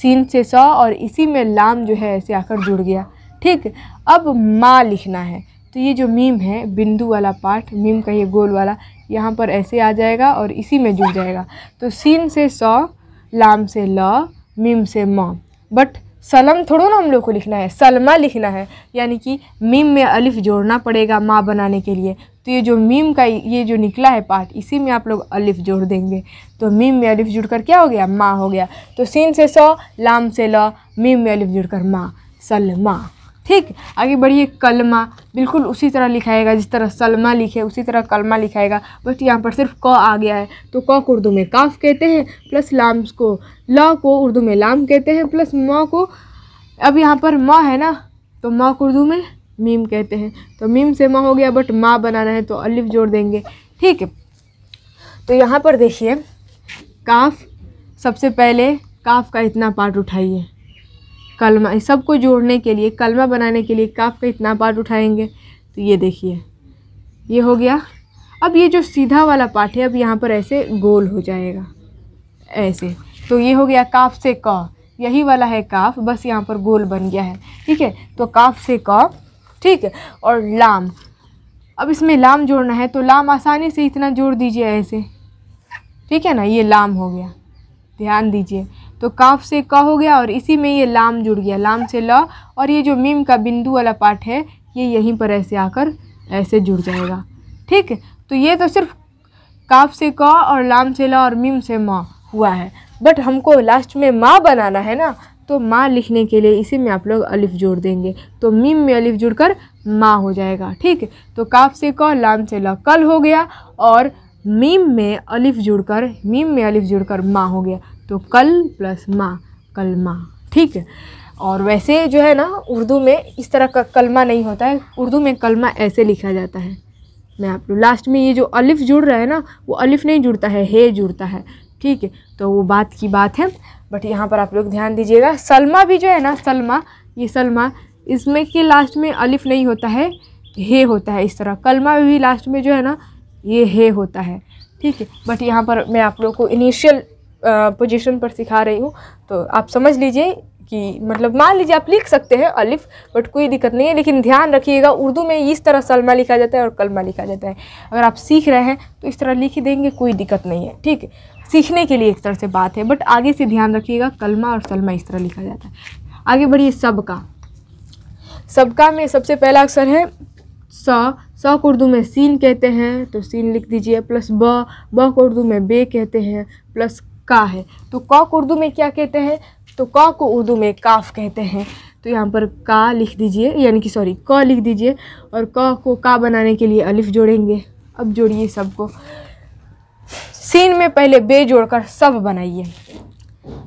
S1: सीन से सौ और इसी में लाम जो है ऐसे आकर जुड़ गया ठीक अब माँ लिखना है तो ये जो मीम है बिंदु वाला पार्ट मीम का ये गोल वाला यहाँ पर ऐसे आ जाएगा और इसी में जुड़ जाएगा तो सीन से सौ लाम से ल मीम से म बट सलम थोड़ो ना हम लोग को लिखना है सलमा लिखना है यानी कि मीम में अलिफ जोड़ना पड़ेगा माँ बनाने के लिए तो ये जो मीम का ये जो निकला है पार्ट इसी में आप लोग अलिफ जोड़ देंगे तो मीम में अलिफ जुड़ कर क्या हो गया माँ हो गया तो सीन से सौ लाम से ल मीम में अलिफ जुड़ कर माँ सलमा ठीक आगे बढ़िए कलमा बिल्कुल उसी तरह लिखाएगा जिस तरह सलमा लिखे उसी तरह कलमा लिखाएगा बट यहाँ पर सिर्फ क आ गया है तो क को उर्दू में काफ कहते हैं प्लस लाम को ल को उर्दू में लाम कहते हैं प्लस म को अब यहाँ पर म है ना तो म को उर्दू में मीम कहते हैं तो मीम से म हो गया बट माँ बनाना है तो अलिफ जोड़ देंगे ठीक है तो यहाँ पर देखिए काफ सबसे पहले काफ का इतना पार्ट उठाइए कलमा सबको जोड़ने के लिए कलमा बनाने के लिए काफ का इतना पार्ट उठाएंगे तो ये देखिए ये हो गया अब ये जो सीधा वाला पार्ट है अब यहाँ पर ऐसे गोल हो जाएगा ऐसे तो ये हो गया काफ से क यही वाला है काफ बस यहाँ पर गोल बन गया है ठीक है तो काफ से क ठीक है और लाम अब इसमें लाम जोड़ना है तो लाम आसानी से इतना जोड़ दीजिए ऐसे ठीक है ना ये लाम हो गया ध्यान दीजिए तो काफ से क हो गया और इसी में ये लाम जुड़ गया लाम से ल और ये जो मीम का बिंदु वाला पार्ट है ये यहीं पर ऐसे आकर ऐसे जुड़ जाएगा ठीक तो ये तो सिर्फ काफ से क और लाम से ल और मीम से माँ हुआ है बट हमको लास्ट में माँ बनाना है ना तो माँ लिखने के लिए इसी में आप लोग अलिफ जोड़ देंगे तो मीम में अलिफ जुड़कर माँ हो जाएगा ठीक तो काफ से क लाम से ल कल हो गया और मीम में अलिफ जुड़कर मीम में अलिफ जुड़कर माँ हो गया तो कल प्लस माँ कलमा ठीक है और वैसे जो है ना उर्दू में इस तरह का कलमा नहीं होता है उर्दू में कलमा ऐसे लिखा जाता है मैं आप लोग लास्ट में ये जो अलिफ जुड़ रहा है ना वो अलिफ नहीं जुड़ता है हे जुड़ता है ठीक है तो वो बात की बात है बट यहाँ पर आप लोग ध्यान दीजिएगा सलमा भी जो है ना सलमा ये सलमा इसमें के लास्ट में अलिफ नहीं होता है हे होता है इस तरह कलमा भी लास्ट में जो है ना ये हे होता है ठीक है बट यहाँ पर मैं आप लोग को इनिशियल पोजीशन पर सिखा रही हूँ तो आप समझ लीजिए कि मतलब मान लीजिए आप लिख सकते हैं अलिफ बट कोई दिक्कत नहीं है लेकिन ध्यान रखिएगा उर्दू में इस तरह सलमा लिखा जाता है और कलमा लिखा जाता है अगर आप सीख रहे हैं तो इस तरह लिख ही देंगे कोई दिक्कत नहीं है ठीक है सीखने के लिए एक तरह से बात है बट आगे से ध्यान रखिएगा कलमा और सलमा इस तरह लिखा जाता है आगे बढ़िए सबका सबका में सबसे पहला अक्षर है स स को उर्दू में सीन कहते हैं तो सीन लिख दीजिए प्लस ब ब को उर्दू में बे कहते हैं प्लस का है तो कॉक उर्दू में क्या कहते हैं तो कॉ को उर्दू में काफ कहते हैं तो यहाँ पर का लिख दीजिए यानी कि सॉरी क लिख दीजिए और क को का बनाने के लिए अलिफ जोड़ेंगे अब जोड़िए सबको सीन में पहले बे जोड़कर सब बनाइए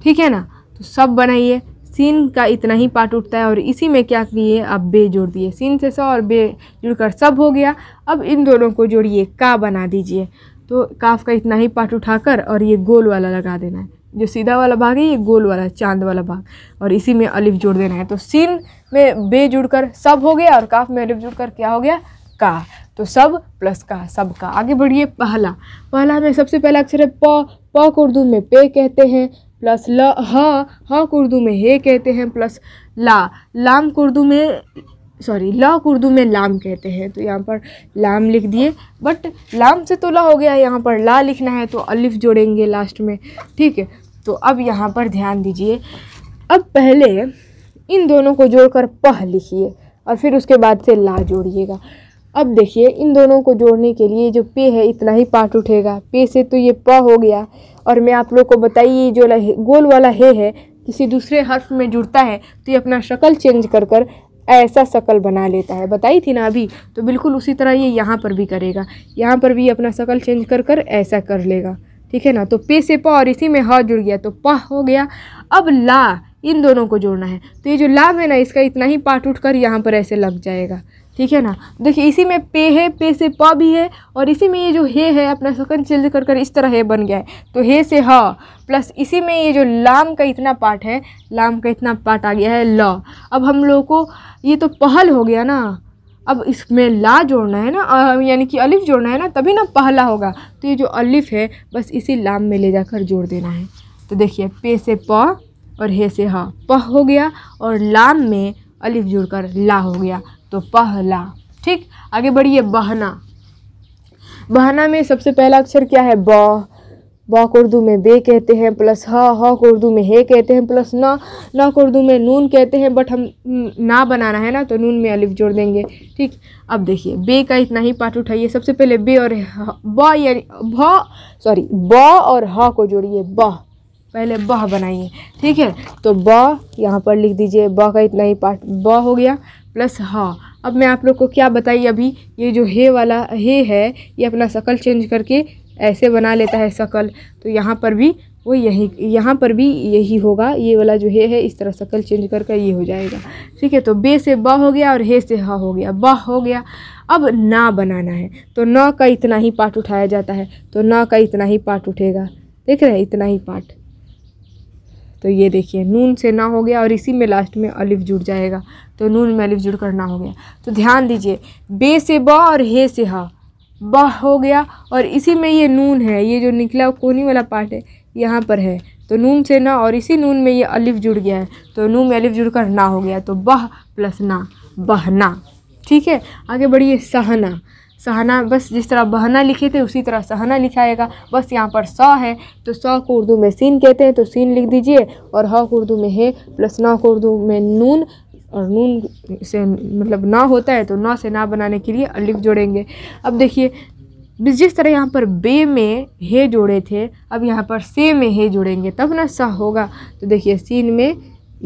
S1: ठीक है ना तो सब बनाइए सीन का इतना ही पार्ट उठता है और इसी में क्या किए आप बे जोड़ दिए सीन से स और बे जुड़कर सब हो गया अब इन दोनों को जोड़िए का बना दीजिए तो काफ का इतना ही पार्ट उठाकर और ये गोल वाला लगा देना है जो सीधा वाला भाग है ये गोल वाला चांद वाला भाग और इसी में अलिफ जोड़ देना है तो सीन में बे जुड़कर सब हो गया और काफ में अलिफ जुड़कर क्या हो गया का तो सब प्लस का सब का आगे बढ़िए पहला पहला में सबसे पहला अक्षर है प प को उर्दू में पे कहते हैं प्लस ल ह को उर्दू में हे कहते हैं प्लस ला लाम को उर्दू में सॉरी ला उर्दू में लाम कहते हैं तो यहाँ पर लाम लिख दिए बट लाम से तो ला हो गया है यहाँ पर ला लिखना है तो अलिफ जोड़ेंगे लास्ट में ठीक है तो अब यहाँ पर ध्यान दीजिए अब पहले इन दोनों को जोड़कर पह लिखिए और फिर उसके बाद से ला जोड़िएगा अब देखिए इन दोनों को जोड़ने के लिए जो पे है इतना ही पार्ट उठेगा पे से तो ये प हो गया और मैं आप लोग को बताइए जो गोल वाला हे है किसी दूसरे हर्फ में जुड़ता है तो ये अपना शक्ल चेंज कर कर ऐसा शकल बना लेता है बताई थी ना अभी तो बिल्कुल उसी तरह ये यहाँ पर भी करेगा यहाँ पर भी अपना शकल चेंज कर कर ऐसा कर लेगा ठीक है ना तो पे से प और इसी में ह जुड़ गया तो प हो गया अब ला इन दोनों को जोड़ना है तो ये जो लाभ है ना इसका इतना ही पार्ट उठ कर यहाँ पर ऐसे लग जाएगा ठीक है ना देखिए इसी में पे है पे से प भी है और इसी में ये जो हे है अपना सकन चेंज कर कर इस तरह हे बन गया है तो हे से ह प्लस इसी में ये जो लाम का इतना पार्ट है लाम का इतना पार्ट आ गया है ल अब हम लोग को ये तो पहल हो गया ना अब इसमें ला जोड़ना है ना यानी कि अलिफ जोड़ना है ना तभी ना पहला होगा तो ये जो अलिफ है बस इसी लाम में ले जाकर जोड़ देना है तो देखिए पे से प और हे से ह प हो गया और लाम में अलिफ जुड़कर ला हो गया तो पहला ठीक आगे बढ़िए बहना बहना में सबसे पहला अक्षर क्या है ब ब को उर्दू में बे कहते हैं प्लस ह ह को उर्दू में हे कहते हैं प्लस न न को उर्दू में नून कहते हैं बट हम ना बनाना है ना तो नून में अलिफ जोड़ देंगे ठीक अब देखिए बे का इतना ही पाठ उठाइए सबसे पहले बे और ब यानी भ सॉरी ब और ह को जोड़िए ब पहले बह बनाइए ठीक है तो ब यहाँ पर लिख दीजिए ब का इतना ही पाठ ब हो गया प्लस हा अब मैं आप लोग को क्या बताई अभी ये जो हे वाला हे है ये अपना शकल चेंज करके ऐसे बना लेता है शकल तो यहाँ पर भी वो यही यहाँ पर भी यही होगा ये वाला जो हे है इस तरह शकल चेंज करके ये हो जाएगा ठीक है तो बे से ब हो गया और हे से ह हो गया ब हो गया अब ना बनाना है तो न का इतना ही पार्ट उठाया जाता है तो न का इतना ही पार्ट उठेगा देख रहे हैं इतना ही पार्ट तो ये देखिए नून से ना हो गया और इसी में लास्ट में अलिफ जुड़ जाएगा तो नून में अलिफ जुड़ कर ना हो गया तो ध्यान दीजिए बे से ब और हे से ह ब हो गया और इसी में ये नून है ये जो निकला कोनी वाला पार्ट है यहाँ पर है तो नून से ना और इसी नून में ये अलिफ जुड़ गया है तो नून में अलिफ जुड़ कर ना हो गया तो बह प्लस ना बहना ठीक है आगे बढ़िए सहना सहना बस जिस तरह बहना लिखे थे उसी तरह सहना लिखाएगा बस यहाँ पर सौ है तो सौ को उर्दू में सीन कहते हैं तो सीन लिख दीजिए और ह को उर्दू में है प्लस नौ को उर्दू में नून और नून से मतलब ना होता है तो ना से ना बनाने के लिए अलिफ जोड़ेंगे अब देखिए जिस तरह यहाँ पर बे में हे जोड़े थे अब यहाँ पर से में हे जोड़ेंगे तब ना स होगा तो देखिए सीन में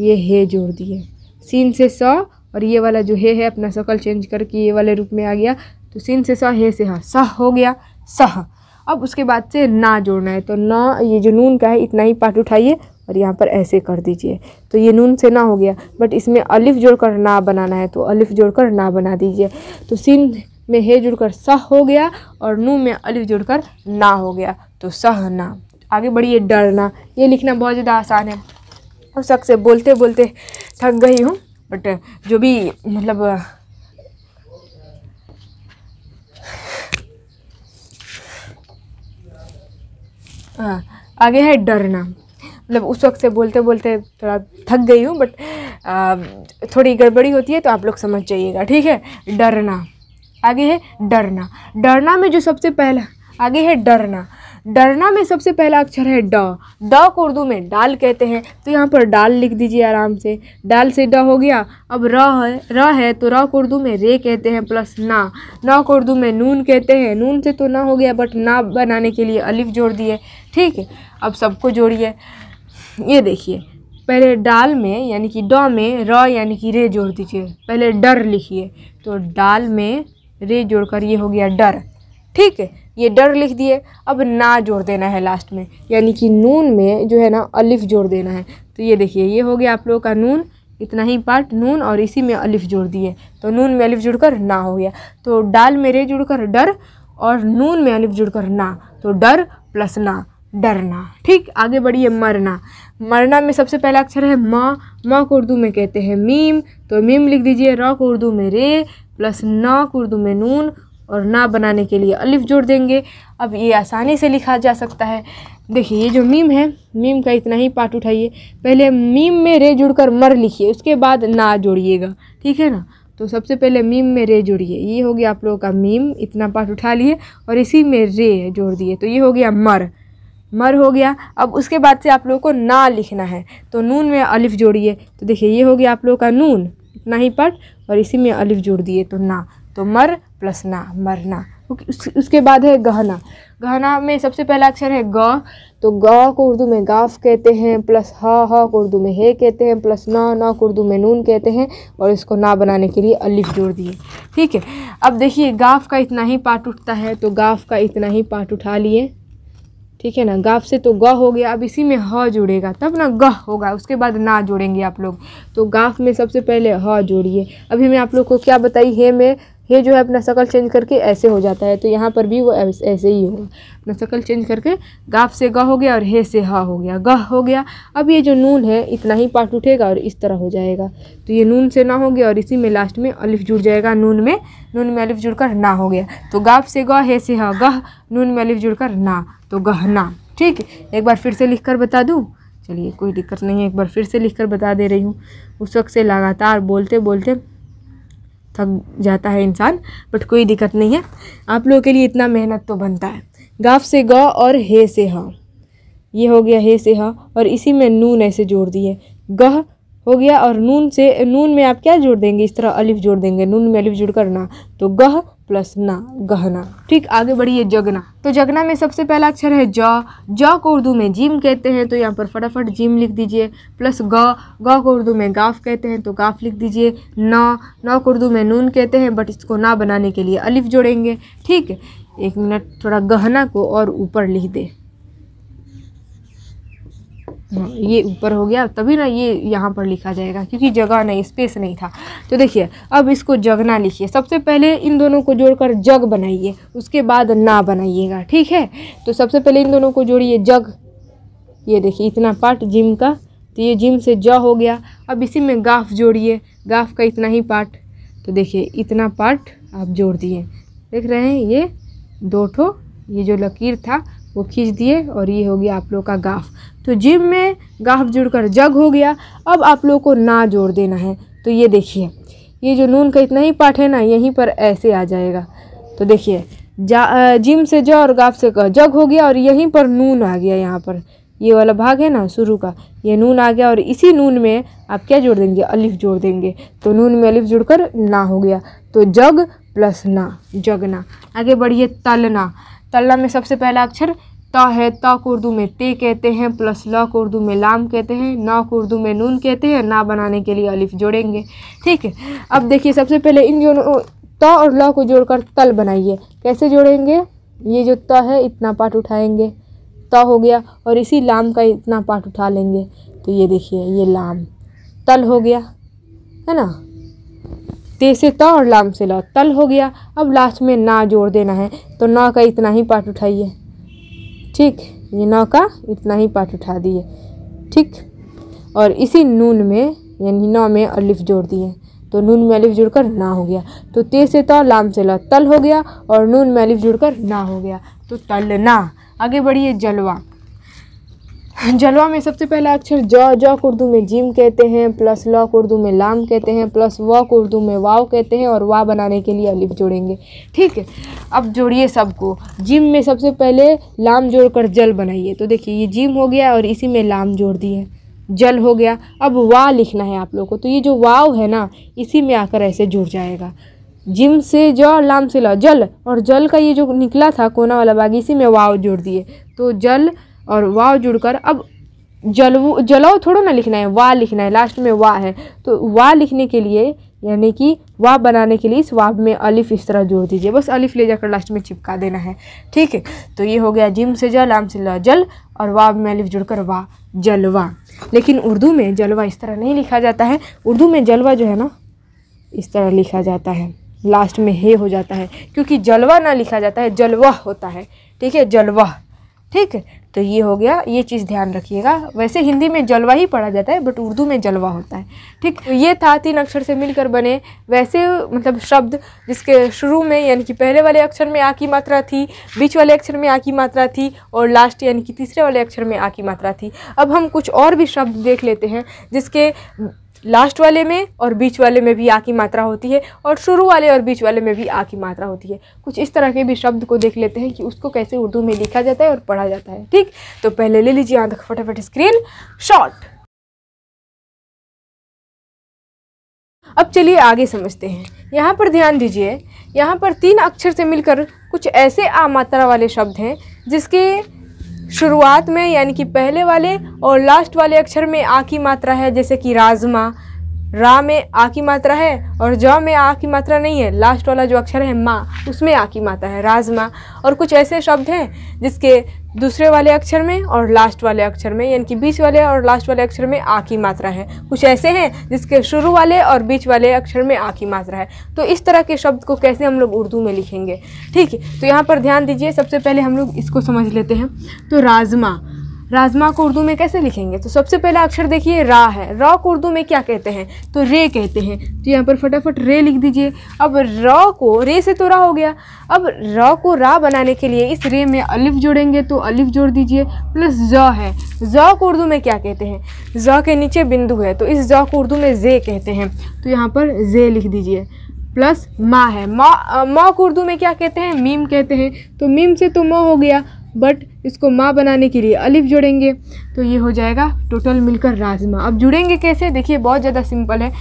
S1: ये हे जोड़ दिए सीन से स और ये वाला जो हे है अपना शकल चेंज करके ये वाले रूप में आ गया तो सिन से स हे से हाँ सह हो गया सह अब उसके बाद से ना जोड़ना है तो ना ये जो नून का है इतना ही पार्ट उठाइए और यहाँ पर ऐसे कर दीजिए तो ये नून से ना हो गया बट इसमें अलिफ जोड़कर ना बनाना है तो अलिफ जोड़कर ना बना दीजिए तो सिन में हे जुड़कर सह हो गया और नू में अलिफ कर ना हो गया तो सह ना आगे बढ़िए डरना ये लिखना बहुत ज़्यादा आसान है और शख्स से बोलते बोलते थक गई हूँ बट जो भी मतलब हाँ, आगे है डरना मतलब उस वक्त से बोलते बोलते थोड़ा थक गई हूँ बट थोड़ी गड़बड़ी होती है तो आप लोग समझ जाइएगा ठीक है डरना आगे है डरना डरना में जो सबसे पहला आगे है डरना डरना में सबसे पहला अक्षर है ड ड को उर्दू में डाल कहते हैं तो यहाँ पर डाल लिख दीजिए आराम से डाल से ड हो गया अब र है र है तो र को उर्दू में रे कहते हैं प्लस ना ना को उर्दू में नून कहते हैं नून से तो ना हो गया बट ना बनाने के लिए अलिफ जोड़ दिए ठीक है अब सबको जोड़िए ये देखिए पहले डाल में यानी कि ड में र यानी कि रे जोड़ दीजिए पहले डर लिखिए तो डाल में रे जोड़कर ये हो गया डर ठीक है ये डर लिख दिए अब ना जोड़ देना है लास्ट में यानी कि नून में जो है ना अलिफ जोड़ देना है तो ये देखिए ये हो गया आप लोगों का नून इतना ही पार्ट नून और इसी में अलिफ जोड़ दिए तो नून में अलिफ जुड़कर ना हो गया तो डाल में रे जुड़कर डर और नून में अलिफ जुड़कर ना तो डर प्लस ना डरना ठीक आगे बढ़िए मरना मरना में सबसे पहला अक्षर है माँ माँ को उर्दू में कहते हैं मीम तो मीम लिख दीजिए र को उर्दू में रे प्लस न को उर्दू में नून और ना बनाने के लिए अलिफ जोड़ देंगे अब ये आसानी से लिखा जा सकता है देखिए ये जो मीम है मीम का इतना ही पार्ट उठाइए पहले मीम में रे जुड़कर मर लिखिए उसके बाद ना जोड़िएगा ठीक है ना तो सबसे पहले मीम में रे जोड़िए ये हो गया आप लोगों का मीम इतना पार्ट उठा लिए और इसी में रे जोड़ दिए तो ये हो गया मर मर हो गया अब उसके बाद से आप लोगों को ना लिखना है तो नून में अलिफ जोड़िए तो देखिए ये हो गया आप लोगों का नून इतना ही पार्ट और इसी में अलिफ जोड़ दिए तो ना तो मर प्लसना मरना उस, उसके बाद है गहना गहना में सबसे पहला अक्षर है ग तो ग को उर्दू में गाफ कहते हैं प्लस ह ह को उर्दू में हे कहते हैं प्लस न न को उर्दू में नून कहते हैं और इसको ना बनाने के लिए अलिफ जोड़ दिए ठीक है अब देखिए गाफ का इतना ही पार्ट उठता है तो गाफ का इतना ही पार्ट उठा लिए ठीक है ना गाफ से तो ग हो गया अब इसी में ह जुड़ेगा तब ना ग होगा उसके बाद ना जोड़ेंगे आप लोग तो गाफ में सबसे पहले ह जोड़िए अभी मैं आप लोग को क्या बताई है में ये जो है अपना शक्ल चेंज करके ऐसे हो जाता है तो यहाँ पर भी वो ऐसे ही होगा अपना शकल चेंज करके गाफ से गा हो गया और हे से हा हो गया गह हो गया अब ये जो नून है इतना ही पार्ट उठेगा और इस तरह हो जाएगा तो ये नून से ना हो गया और इसी में लास्ट में अलिफ जुड़ जाएगा नून में नून में अलिफ जुड़ ना हो गया तो गाफ से गा हे से हा गह नून में अलिफ जुड़ ना तो गह ना ठीक एक बार फिर से लिख कर बता दूँ चलिए कोई दिक्कत नहीं है एक बार फिर से लिख कर बता दे रही हूँ उस वक्त से लगातार बोलते बोलते थक जाता है इंसान बट कोई दिक्कत नहीं है आप लोगों के लिए इतना मेहनत तो बनता है गाफ से गौ और हे से ह हाँ। ये हो गया हे से ह हाँ, और इसी में नून ऐसे जोड़ दिए गह हो गया और नून से नून में आप क्या जोड़ देंगे इस तरह अलिफ जोड़ देंगे नून में अलिफ जोड़ करना तो गह प्लस ना गहना ठीक आगे बढ़िए जगना तो जगना में सबसे पहला अक्षर है ज ज को उर्दू में जिम कहते हैं तो यहाँ पर फटाफट जिम लिख दीजिए प्लस ग ग को उर्दू में गाफ कहते हैं तो गाफ लिख दीजिए न न को उर्दू में नून कहते हैं बट इसको ना बनाने के लिए अलिफ जोड़ेंगे ठीक एक मिनट थोड़ा गहना को और ऊपर लिख दे हाँ, ये ऊपर हो गया तभी ना ये यहाँ पर लिखा जाएगा क्योंकि जगह नहीं स्पेस नहीं था तो देखिए अब इसको जगना लिखिए सबसे पहले इन दोनों को जोड़कर जग बनाइए उसके बाद ना बनाइएगा ठीक है तो सबसे पहले इन दोनों को जोड़िए जग ये देखिए इतना पार्ट जिम का तो ये जिम से ज हो गया अब इसी में गाफ जोड़िए गाफ का इतना ही पार्ट तो देखिए इतना पार्ट आप जोड़ दिए देख रहे हैं ये दो ठो ये जो लकीर था वो खींच दिए और ये हो गया आप लोग का गाफ तो जिम में गाफ जुड़कर जग हो गया अब आप लोग को ना जोड़ देना है तो ये देखिए ये जो नून का इतना ही पाठ है ना यहीं पर ऐसे आ जाएगा तो देखिए जा जिम से ज और गाफ से जग हो गया और यहीं पर नून आ गया यहाँ पर ये वाला भाग है ना शुरू का ये नून आ गया और इसी नून में आप क्या जोड़ देंगे अलिफ जोड़ देंगे तो नून में अलिफ जुड़कर ना हो गया तो जग प्लस ना जगना आगे बढ़िए तलना तल्ला में सबसे पहला अक्षर त है त को उर्दू में ते कहते हैं प्लस ल को उर्दू में लाम कहते हैं न को उर्दू में नून कहते हैं ना बनाने के लिए अलिफ जोड़ेंगे ठीक है अब देखिए सबसे पहले इन दोनों त और ल को जोड़कर तल बनाइए कैसे जोड़ेंगे ये जो त है इतना पार्ट उठाएंगे त हो गया और इसी लाम का इतना पार्ट उठा लेंगे तो ये देखिए ये लाम तल हो गया है ना ते से तो और लाम से लौ तल हो गया अब लास्ट में ना जोड़ देना है तो नौ का इतना ही पार्ट उठाइए ठीक ये नौ का इतना ही पार्ट उठा दिए ठीक और इसी नून में यानी नौ में अलिफ जोड़ दिए तो नून में अलिफ जुड़कर ना हो गया तो ते से तो लाम से लौ तल हो गया और नून में अलिफ जुड़कर ना हो गया तो तल ना आगे बढ़िए जलवा जलवा में सबसे पहला अक्षर ज ज उर्दू में जिम कहते हैं प्लस ल उर्दू में लाम कहते हैं प्लस व उर्दू में वाव कहते हैं और वाह बनाने के लिए अलिफ जोड़ेंगे ठीक है अब जोड़िए सबको जिम में सबसे पहले लाम जोड़कर जल बनाइए तो देखिए ये जिम हो गया और इसी में लाम जोड़ दिए जल हो गया अब वाह लिखना है आप लोग को तो ये जो वाव है ना इसी में आकर ऐसे जुड़ जाएगा जिम से ज लाम से ल ला, जल और जल का ये जो निकला था कोना वाला बाग इसी में वाव जोड़ दिए तो जल और वाव जुड़कर अब जलवो जलाओ थोड़ा ना लिखना है वाह लिखना है लास्ट में वाह है तो वाह लिखने के लिए यानी कि वाह बनाने के लिए इस वाह में अलिफ इस तरह जोड़ दीजिए बस अलिफ ले जाकर लास्ट में चिपका देना है ठीक है तो ये हो गया जिम से जल आम से जल और वाह में अलिफ जुड़कर वाह जलवा लेकिन उर्दू में जलवा इस तरह नहीं लिखा जाता है उर्दू में जलवा जो है ना इस तरह लिखा जाता है लास्ट में हे हो जाता है क्योंकि जलवा ना लिखा जाता है जलवा होता है ठीक है जलवा ठीक है तो ये हो गया ये चीज़ ध्यान रखिएगा वैसे हिंदी में जलवा ही पढ़ा जाता है बट उर्दू में जलवा होता है ठीक तो ये था तीन अक्षर से मिलकर बने वैसे मतलब शब्द जिसके शुरू में यानी कि पहले वाले अक्षर में आ की मात्रा थी बीच वाले अक्षर में आ की मात्रा थी और लास्ट यानी कि तीसरे वाले अक्षर में आ की मात्रा थी अब हम कुछ और भी शब्द देख लेते हैं जिसके लास्ट वाले में और बीच वाले में भी आ की मात्रा होती है और शुरू वाले और बीच वाले में भी आ की मात्रा होती है कुछ इस तरह के भी शब्द को देख लेते हैं कि उसको कैसे उर्दू में लिखा जाता है और पढ़ा जाता है ठीक तो पहले ले लीजिए यहाँ तक फटाफट स्क्रीन शॉर्ट अब चलिए आगे समझते हैं यहाँ पर ध्यान दीजिए यहाँ पर तीन अक्षर से मिलकर कुछ ऐसे आ मात्रा वाले शब्द हैं जिसके शुरुआत में यानी कि पहले वाले और लास्ट वाले अक्षर में आ की मात्रा है जैसे कि राजमा रा में आ की मात्रा है और ज में आ की मात्रा नहीं है लास्ट वाला जो अक्षर है माँ उसमें आ की मात्रा है राजमा और कुछ ऐसे शब्द हैं जिसके दूसरे वाले अक्षर में और लास्ट वाले अक्षर में यानी कि बीच वाले और लास्ट वाले अक्षर में आ की मात्रा है कुछ ऐसे हैं जिसके शुरू वाले और बीच वाले अक्षर में आ की मात्रा है तो इस तरह के शब्द को कैसे हम लोग उर्दू में लिखेंगे ठीक है तो यहाँ पर ध्यान दीजिए सबसे पहले हम लोग इसको समझ लेते हैं तो राजमा राजमा को उर्दू में कैसे लिखेंगे तो सबसे पहला अक्षर देखिए रा है रॉ को उर्दू में क्या कहते हैं तो रे कहते हैं तो यहाँ पर फटाफट रे लिख दीजिए अब रॉ को रे से तो रा हो गया अब रॉ को रा बनाने के लिए इस रे में अलिफ जोड़ेंगे तो अलिफ जोड़ दीजिए प्लस ज है ज को उर्दू में क्या कहते हैं ज के नीचे बिंदु है तो इस ज को उर्दू में जे कहते हैं तो यहाँ पर जे लिख दीजिए प्लस माँ है माँ माँ को उर्दू में क्या कहते हैं मीम कहते हैं तो मीम से तो मो हो गया बट इसको माँ बनाने के लिए अलिफ जुड़ेंगे तो ये हो जाएगा टोटल मिलकर राजमा अब जुड़ेंगे कैसे देखिए बहुत ज़्यादा सिंपल है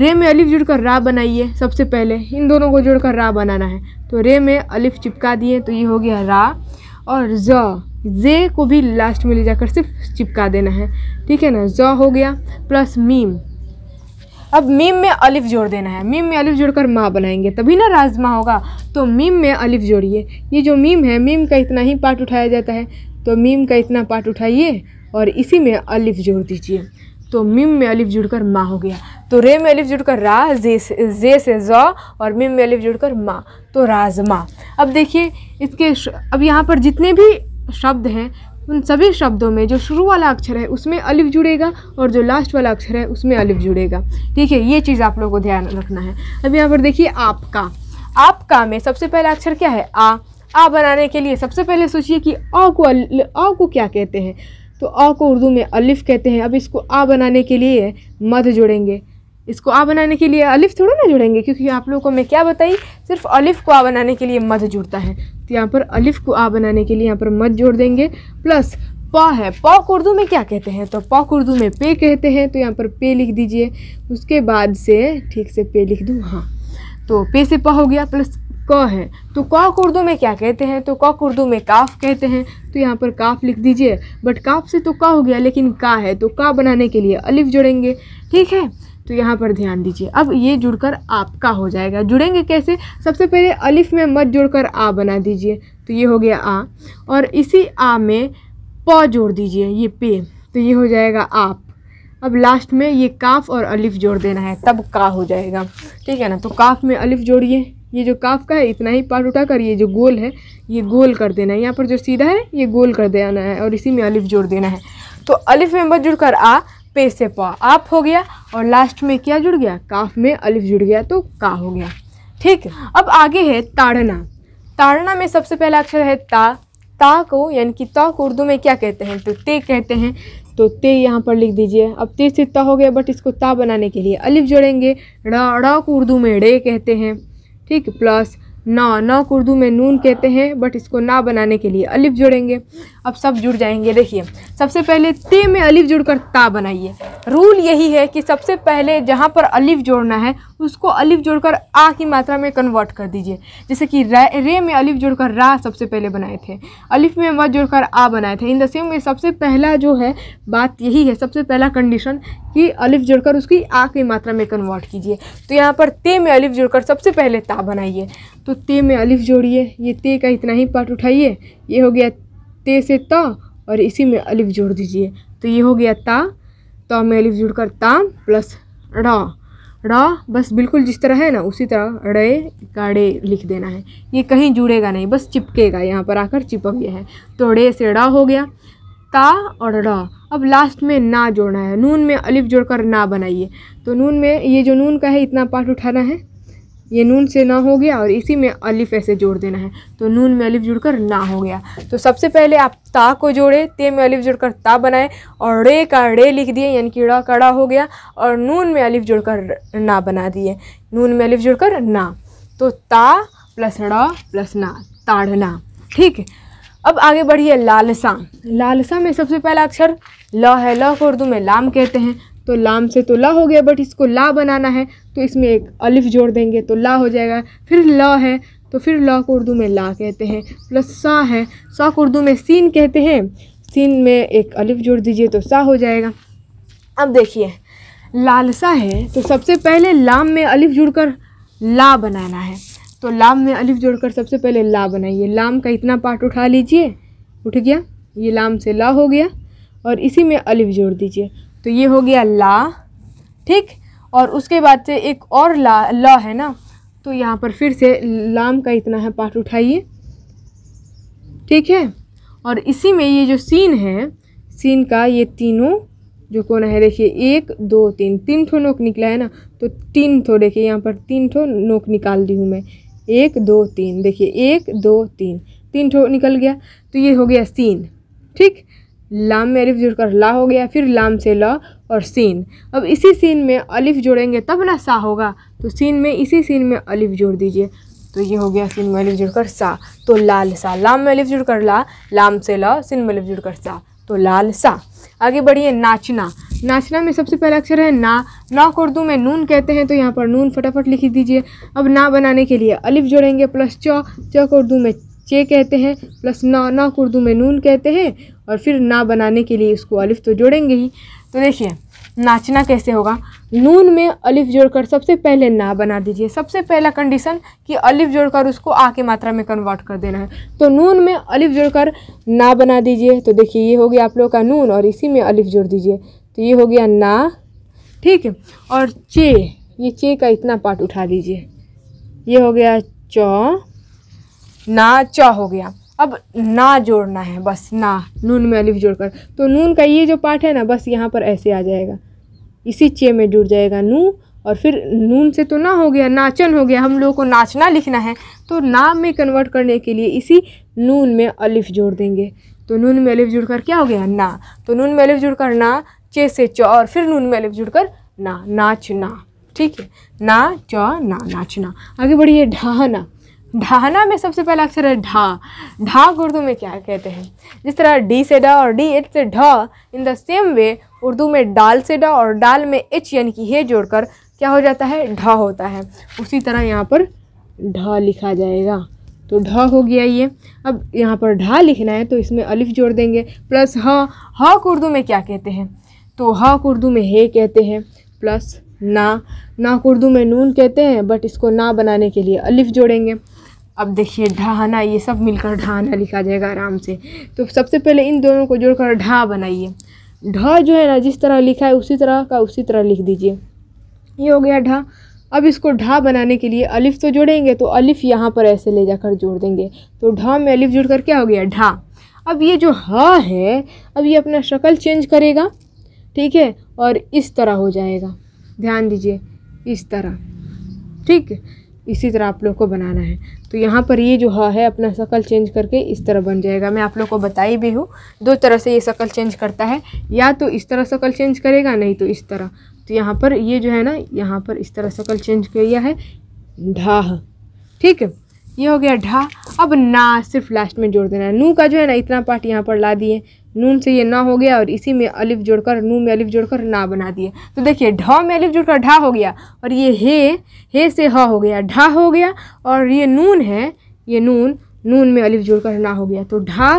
S1: रे में अलिफ जुड़कर रा बनाइए सबसे पहले इन दोनों को जुड़कर रा बनाना है तो रे में अलिफ चिपका दिए तो ये हो गया रा और ज जे को भी लास्ट में ले जाकर सिर्फ चिपका देना है ठीक है ना ज हो गया प्लस मीम अब मीम में अलिफ जोड़ देना है मीम में अलिफ जोड़कर माँ बनाएंगे तभी ना राजमा होगा तो मीम में अलिफ जोड़िए ये जो मीम है मीम का इतना ही पार्ट उठाया जाता है तो मीम का इतना पार्ट उठाइए और इसी में अलिफ जोड़ दीजिए तो मीम में अलिफ जुड़कर माँ हो गया तो रे में अलिफ जुड़कर रा जे से जे से ज और मीम में अलिफ जुड़कर माँ तो राजमा अब देखिए इसके अब यहाँ पर जितने भी शब्द हैं उन सभी शब्दों में जो शुरू वाला अक्षर है उसमें अलिफ जुड़ेगा और जो लास्ट वाला अक्षर है उसमें अलिफ जुड़ेगा ठीक है ये चीज़ आप लोगों को ध्यान रखना है अब यहाँ पर देखिए आपका आपका में सबसे पहला अक्षर क्या है आ आ बनाने के लिए सबसे पहले सोचिए कि अ को अ को क्या कहते हैं तो अ को उर्दू में अलिफ कहते हैं अब इसको आ बनाने के लिए मध जुड़ेंगे इसको आ बनाने के लिए अलिफ थोड़ा ना जुड़ेंगे क्योंकि आप लोगों को मैं क्या बताई सिर्फ अलिफ को आ बनाने के लिए मध जुड़ता है तो यहाँ पर अलिफ को आ बनाने के लिए यहाँ पर मत जोड़ देंगे प्लस पा है पा उर्दू में क्या कहते हैं तो पा उर्दू में पे कहते हैं तो यहाँ पर पे लिख दीजिए उसके बाद से ठीक से पे लिख दूँ हाँ तो पे से पा हो गया प्लस क है तो कॉक उर्दू में क्या कहते हैं तो कॉक उर्दू में काफ कहते हैं तो यहाँ पर काफ लिख दीजिए बट काफ से तो का हो गया लेकिन का है तो का बनाने के लिए अलिफ जोड़ेंगे ठीक है तो यहाँ पर ध्यान दीजिए अब ये जुड़कर आपका हो जाएगा जुड़ेंगे कैसे सबसे पहले अलिफ में मत जुड़कर आ बना दीजिए तो ये हो गया आ और इसी आ में प जोड़ दीजिए ये पे तो ये हो जाएगा आप अब लास्ट में ये काफ और अलिफ जोड़ देना है तब का हो जाएगा ठीक है ना तो काफ में अलिफ जोड़िए ये जो काफ का है इतना ही पार्ट उठा कर ये जो गोल है ये गोल कर देना है यहाँ पर जो सीधा है ये गोल कर देना है और इसी में अलिफ जोड़ देना है तो अलिफ में मत जुड़ कर आ पे से पा आप हो गया और लास्ट में क्या जुड़ गया काफ में अलिफ जुड़ गया तो का हो गया ठीक अब आगे है ताड़ना ताड़ना में सबसे पहला अक्षर है ता ता को यानी कि ता को उर्दू में क्या कहते हैं तो ते कहते हैं तो ते यहाँ पर लिख दीजिए अब ते से ता हो गया बट इसको ता बनाने के लिए अलिफ जोड़ेंगे ड़ा को उर्दू में डे कहते हैं ठीक प्लस ना ना उर्दू में नून कहते हैं बट इसको ना बनाने के लिए अलिफ जुड़ेंगे अब सब जुड़ जाएंगे देखिए सबसे पहले ते में अलिफ जुड़कर ता बनाइए रूल यही है कि सबसे पहले जहाँ पर अलिफ जोड़ना है उसको अलिफ जुड़कर आ की मात्रा में कन्वर्ट कर दीजिए जैसे कि रे में अलिफ जुड़कर रा सबसे पहले बनाए थे अलिफ में वह जुड़कर आ बनाए थे इन द सेम में सबसे पहला जो है बात यही है सबसे पहला कंडीशन कि अलिफ जोड़कर उसकी आ की मात्रा में कन्वर्ट कीजिए तो यहाँ पर ते में अलिफ जोड़कर सबसे पहले ता बनाइए तो ते में अलिफ जोड़िए ये ते का इतना ही पार्ट उठाइए ये हो गया ते से त और इसी में अलिफ जोड़ दीजिए तो ये हो गया ता तो में अलिफ जोड़कर ता प्लस रा रा बस बिल्कुल जिस तरह है ना उसी तरह रे काड़े लिख देना है ये कहीं जुड़ेगा नहीं बस चिपकेगा यहाँ पर आकर चिपक गया है तो रे से रा हो गया ता और रा अब लास्ट में ना जोड़ना है नून में अलिफ जोड़कर ना बनाइए तो नून में ये जो नून का है इतना पार्ट उठाना है ये नून से ना हो गया और इसी में अलिफ ऐसे जोड़ देना है तो नून में अलिफ जुड़कर ना हो गया तो सबसे पहले आप ता को जोड़े ते में अलिफ जुड़कर ता बनाएं और रे का रे लिख दिए यानी कि रा कड़ा हो गया और नून में अलिफ जुड़कर ना बना दिए नून में अलिफ जुड़कर ना तो ता प्लस ड़ा प्लस ना ताड़ना ठीक है अब आगे बढ़िए लालसा लालसा में सबसे पहला अक्षर ल है ल को उर्दू में लाम कहते हैं तो लाम से तो ला हो गया बट इसको ला बनाना है तो इसमें एक अलिफ जोड़ देंगे तो ला हो जाएगा फिर ल है तो फिर ला को उर्दू में ला कहते हैं प्लस सा है सा को उर्दू में सीन कहते हैं सीन में एक अलिफ जोड़ दीजिए तो सा हो जाएगा अब देखिए लालसा है तो सबसे पहले लाम में अलिफ जुड़कर ला बनाना है तो लाम में अलिफ जोड़कर सबसे पहले ला बनाइए लाम का इतना पार्ट उठा लीजिए उठ गया ये लाम से ला हो गया और इसी में अलिफ जोड़ दीजिए तो ये हो गया ला ठीक और उसके बाद से एक और ला ला है ना तो यहाँ पर फिर से लाम का इतना है पार्ट उठाइए ठीक है और इसी में ये जो सीन है सीन का ये तीनों जो कोना है देखिए एक दो तीन तीन ठो नोक निकला है ना तो तीन ठो देखिए यहाँ पर तीन ठो नोक निकाल दी हूँ मैं एक दो तीन देखिए एक दो तीन तीन ठो निकल गया तो ये हो गया सीन ठीक लाम में अलिफ जुड़कर ला हो गया फिर लाम से ल और सीन अब इसी सीन में अलिफ जोड़ेंगे तब ना सा होगा तो सीन में इसी सीन में अलिफ जोड़ दीजिए तो ये हो गया सीन में अलिफ जुड़कर सा तो लाल सा लाम में अलिफ जुड़कर ला लाम से ल सीन में अलिफ जुड़कर सा तो लाल सा आगे बढ़िए नाचना नाचना में सबसे पहला अक्षर है ना ना उर्दू में नून कहते हैं तो यहाँ पर नून फटाफट लिख दीजिए अब ना बनाने के लिए अलिफ जोड़ेंगे प्लस चौ चौ उर्दू में चे कहते हैं प्लस ना ना उर्दू में नून कहते हैं और फिर ना बनाने के लिए उसको अलिफ तो जोड़ेंगे ही तो देखिए नाचना कैसे होगा नून में अलिफ जोड़कर सबसे पहले ना बना दीजिए सबसे पहला कंडीशन कि अलिफ जोड़कर उसको आ के मात्रा में कन्वर्ट कर देना है तो नून में अलिफ जोड़कर ना बना दीजिए तो देखिए ये हो गया आप लोगों का नून और इसी में अलिफ जोड़ दीजिए तो ये हो गया ना ठीक है और चे ये चे का इतना पार्ट उठा लीजिए ये हो गया चौ ना चौ हो गया अब ना जोड़ना है बस ना नून में अलिफ जोड़कर तो नून का ये जो पार्ट है ना बस यहाँ पर ऐसे आ जाएगा इसी चे में जुड़ जाएगा नू और फिर नून से तो ना हो गया नाचन हो गया हम लोगों को नाचना लिखना है तो नाम में कन्वर्ट करने के लिए इसी नून में अलिफ जोड़ देंगे तो नून में अलिफ जुड़कर क्या हो गया ना तो नून में अलिफ जुड़कर ना चे से च और फिर नून में अलिफ जुड़कर ना नाचना ठीक है ना च ना नाचना आगे बढ़िए ढाहना ढाना में सबसे पहला अक्षर है ढा ढा उर्दू में क्या कहते हैं जिस तरह डी से डा और डी एच से ढ in the same way Urdu में डाल से डा और डाल में एच यानी कि हे जोड़कर क्या हो जाता है ढा होता है उसी तरह यहाँ पर ढा लिखा जाएगा तो ढ हो गया ये अब यहाँ पर ढा लिखना है तो इसमें अलिफ जोड़ देंगे प्लस ह ह उर्दू में क्या कहते हैं तो ह उर्दू में हे कहते हैं प्लस ना ना उर्दू में नून कहते हैं बट इसको ना बनाने के लिए अलिफ जोड़ेंगे अब देखिए ढहाना ये सब मिलकर ढहाना लिखा जाएगा आराम से तो सबसे पहले इन दोनों को जोड़कर ढा बनाइए ढ जो है ना जिस तरह लिखा है उसी तरह का उसी तरह लिख दीजिए ये हो गया ढा अब इसको ढा बनाने के लिए अलिफ़ तो जोड़ेंगे तो अलिफ़ यहाँ पर ऐसे ले जाकर जोड़ देंगे तो ढा में अलिफ़ जोड़ कर क्या हो गया ढा अब ये जो ह है अब ये अपना शक्ल चेंज करेगा ठीक है और इस तरह हो जाएगा ध्यान दीजिए इस तरह ठीक है इसी तरह आप लोग को बनाना है तो यहाँ पर ये जो हा है अपना शकल चेंज करके इस तरह बन जाएगा मैं आप लोग को बताई भी हूँ दो तरह से ये शकल चेंज करता है या तो इस तरह शकल चेंज करेगा नहीं तो इस तरह तो यहाँ पर ये जो है ना यहाँ पर इस तरह शकल चेंज किया है ढाह ठीक है ये हो गया ढा अब ना सिर्फ लास्ट में जोड़ देना है नू का जो है ना इतना पार्ट यहाँ पर ला दिए नून से ये ना हो गया और इसी में अलिफ जोड़कर नू में अलिफ जोड़कर ना बना दिए तो देखिए ढ में अलिफ जोड़कर ढा हो गया और ये हे हे से ह हो गया ढा हो गया और ये नून है ये नून नून में अलिफ जोड़कर ना हो गया तो ढा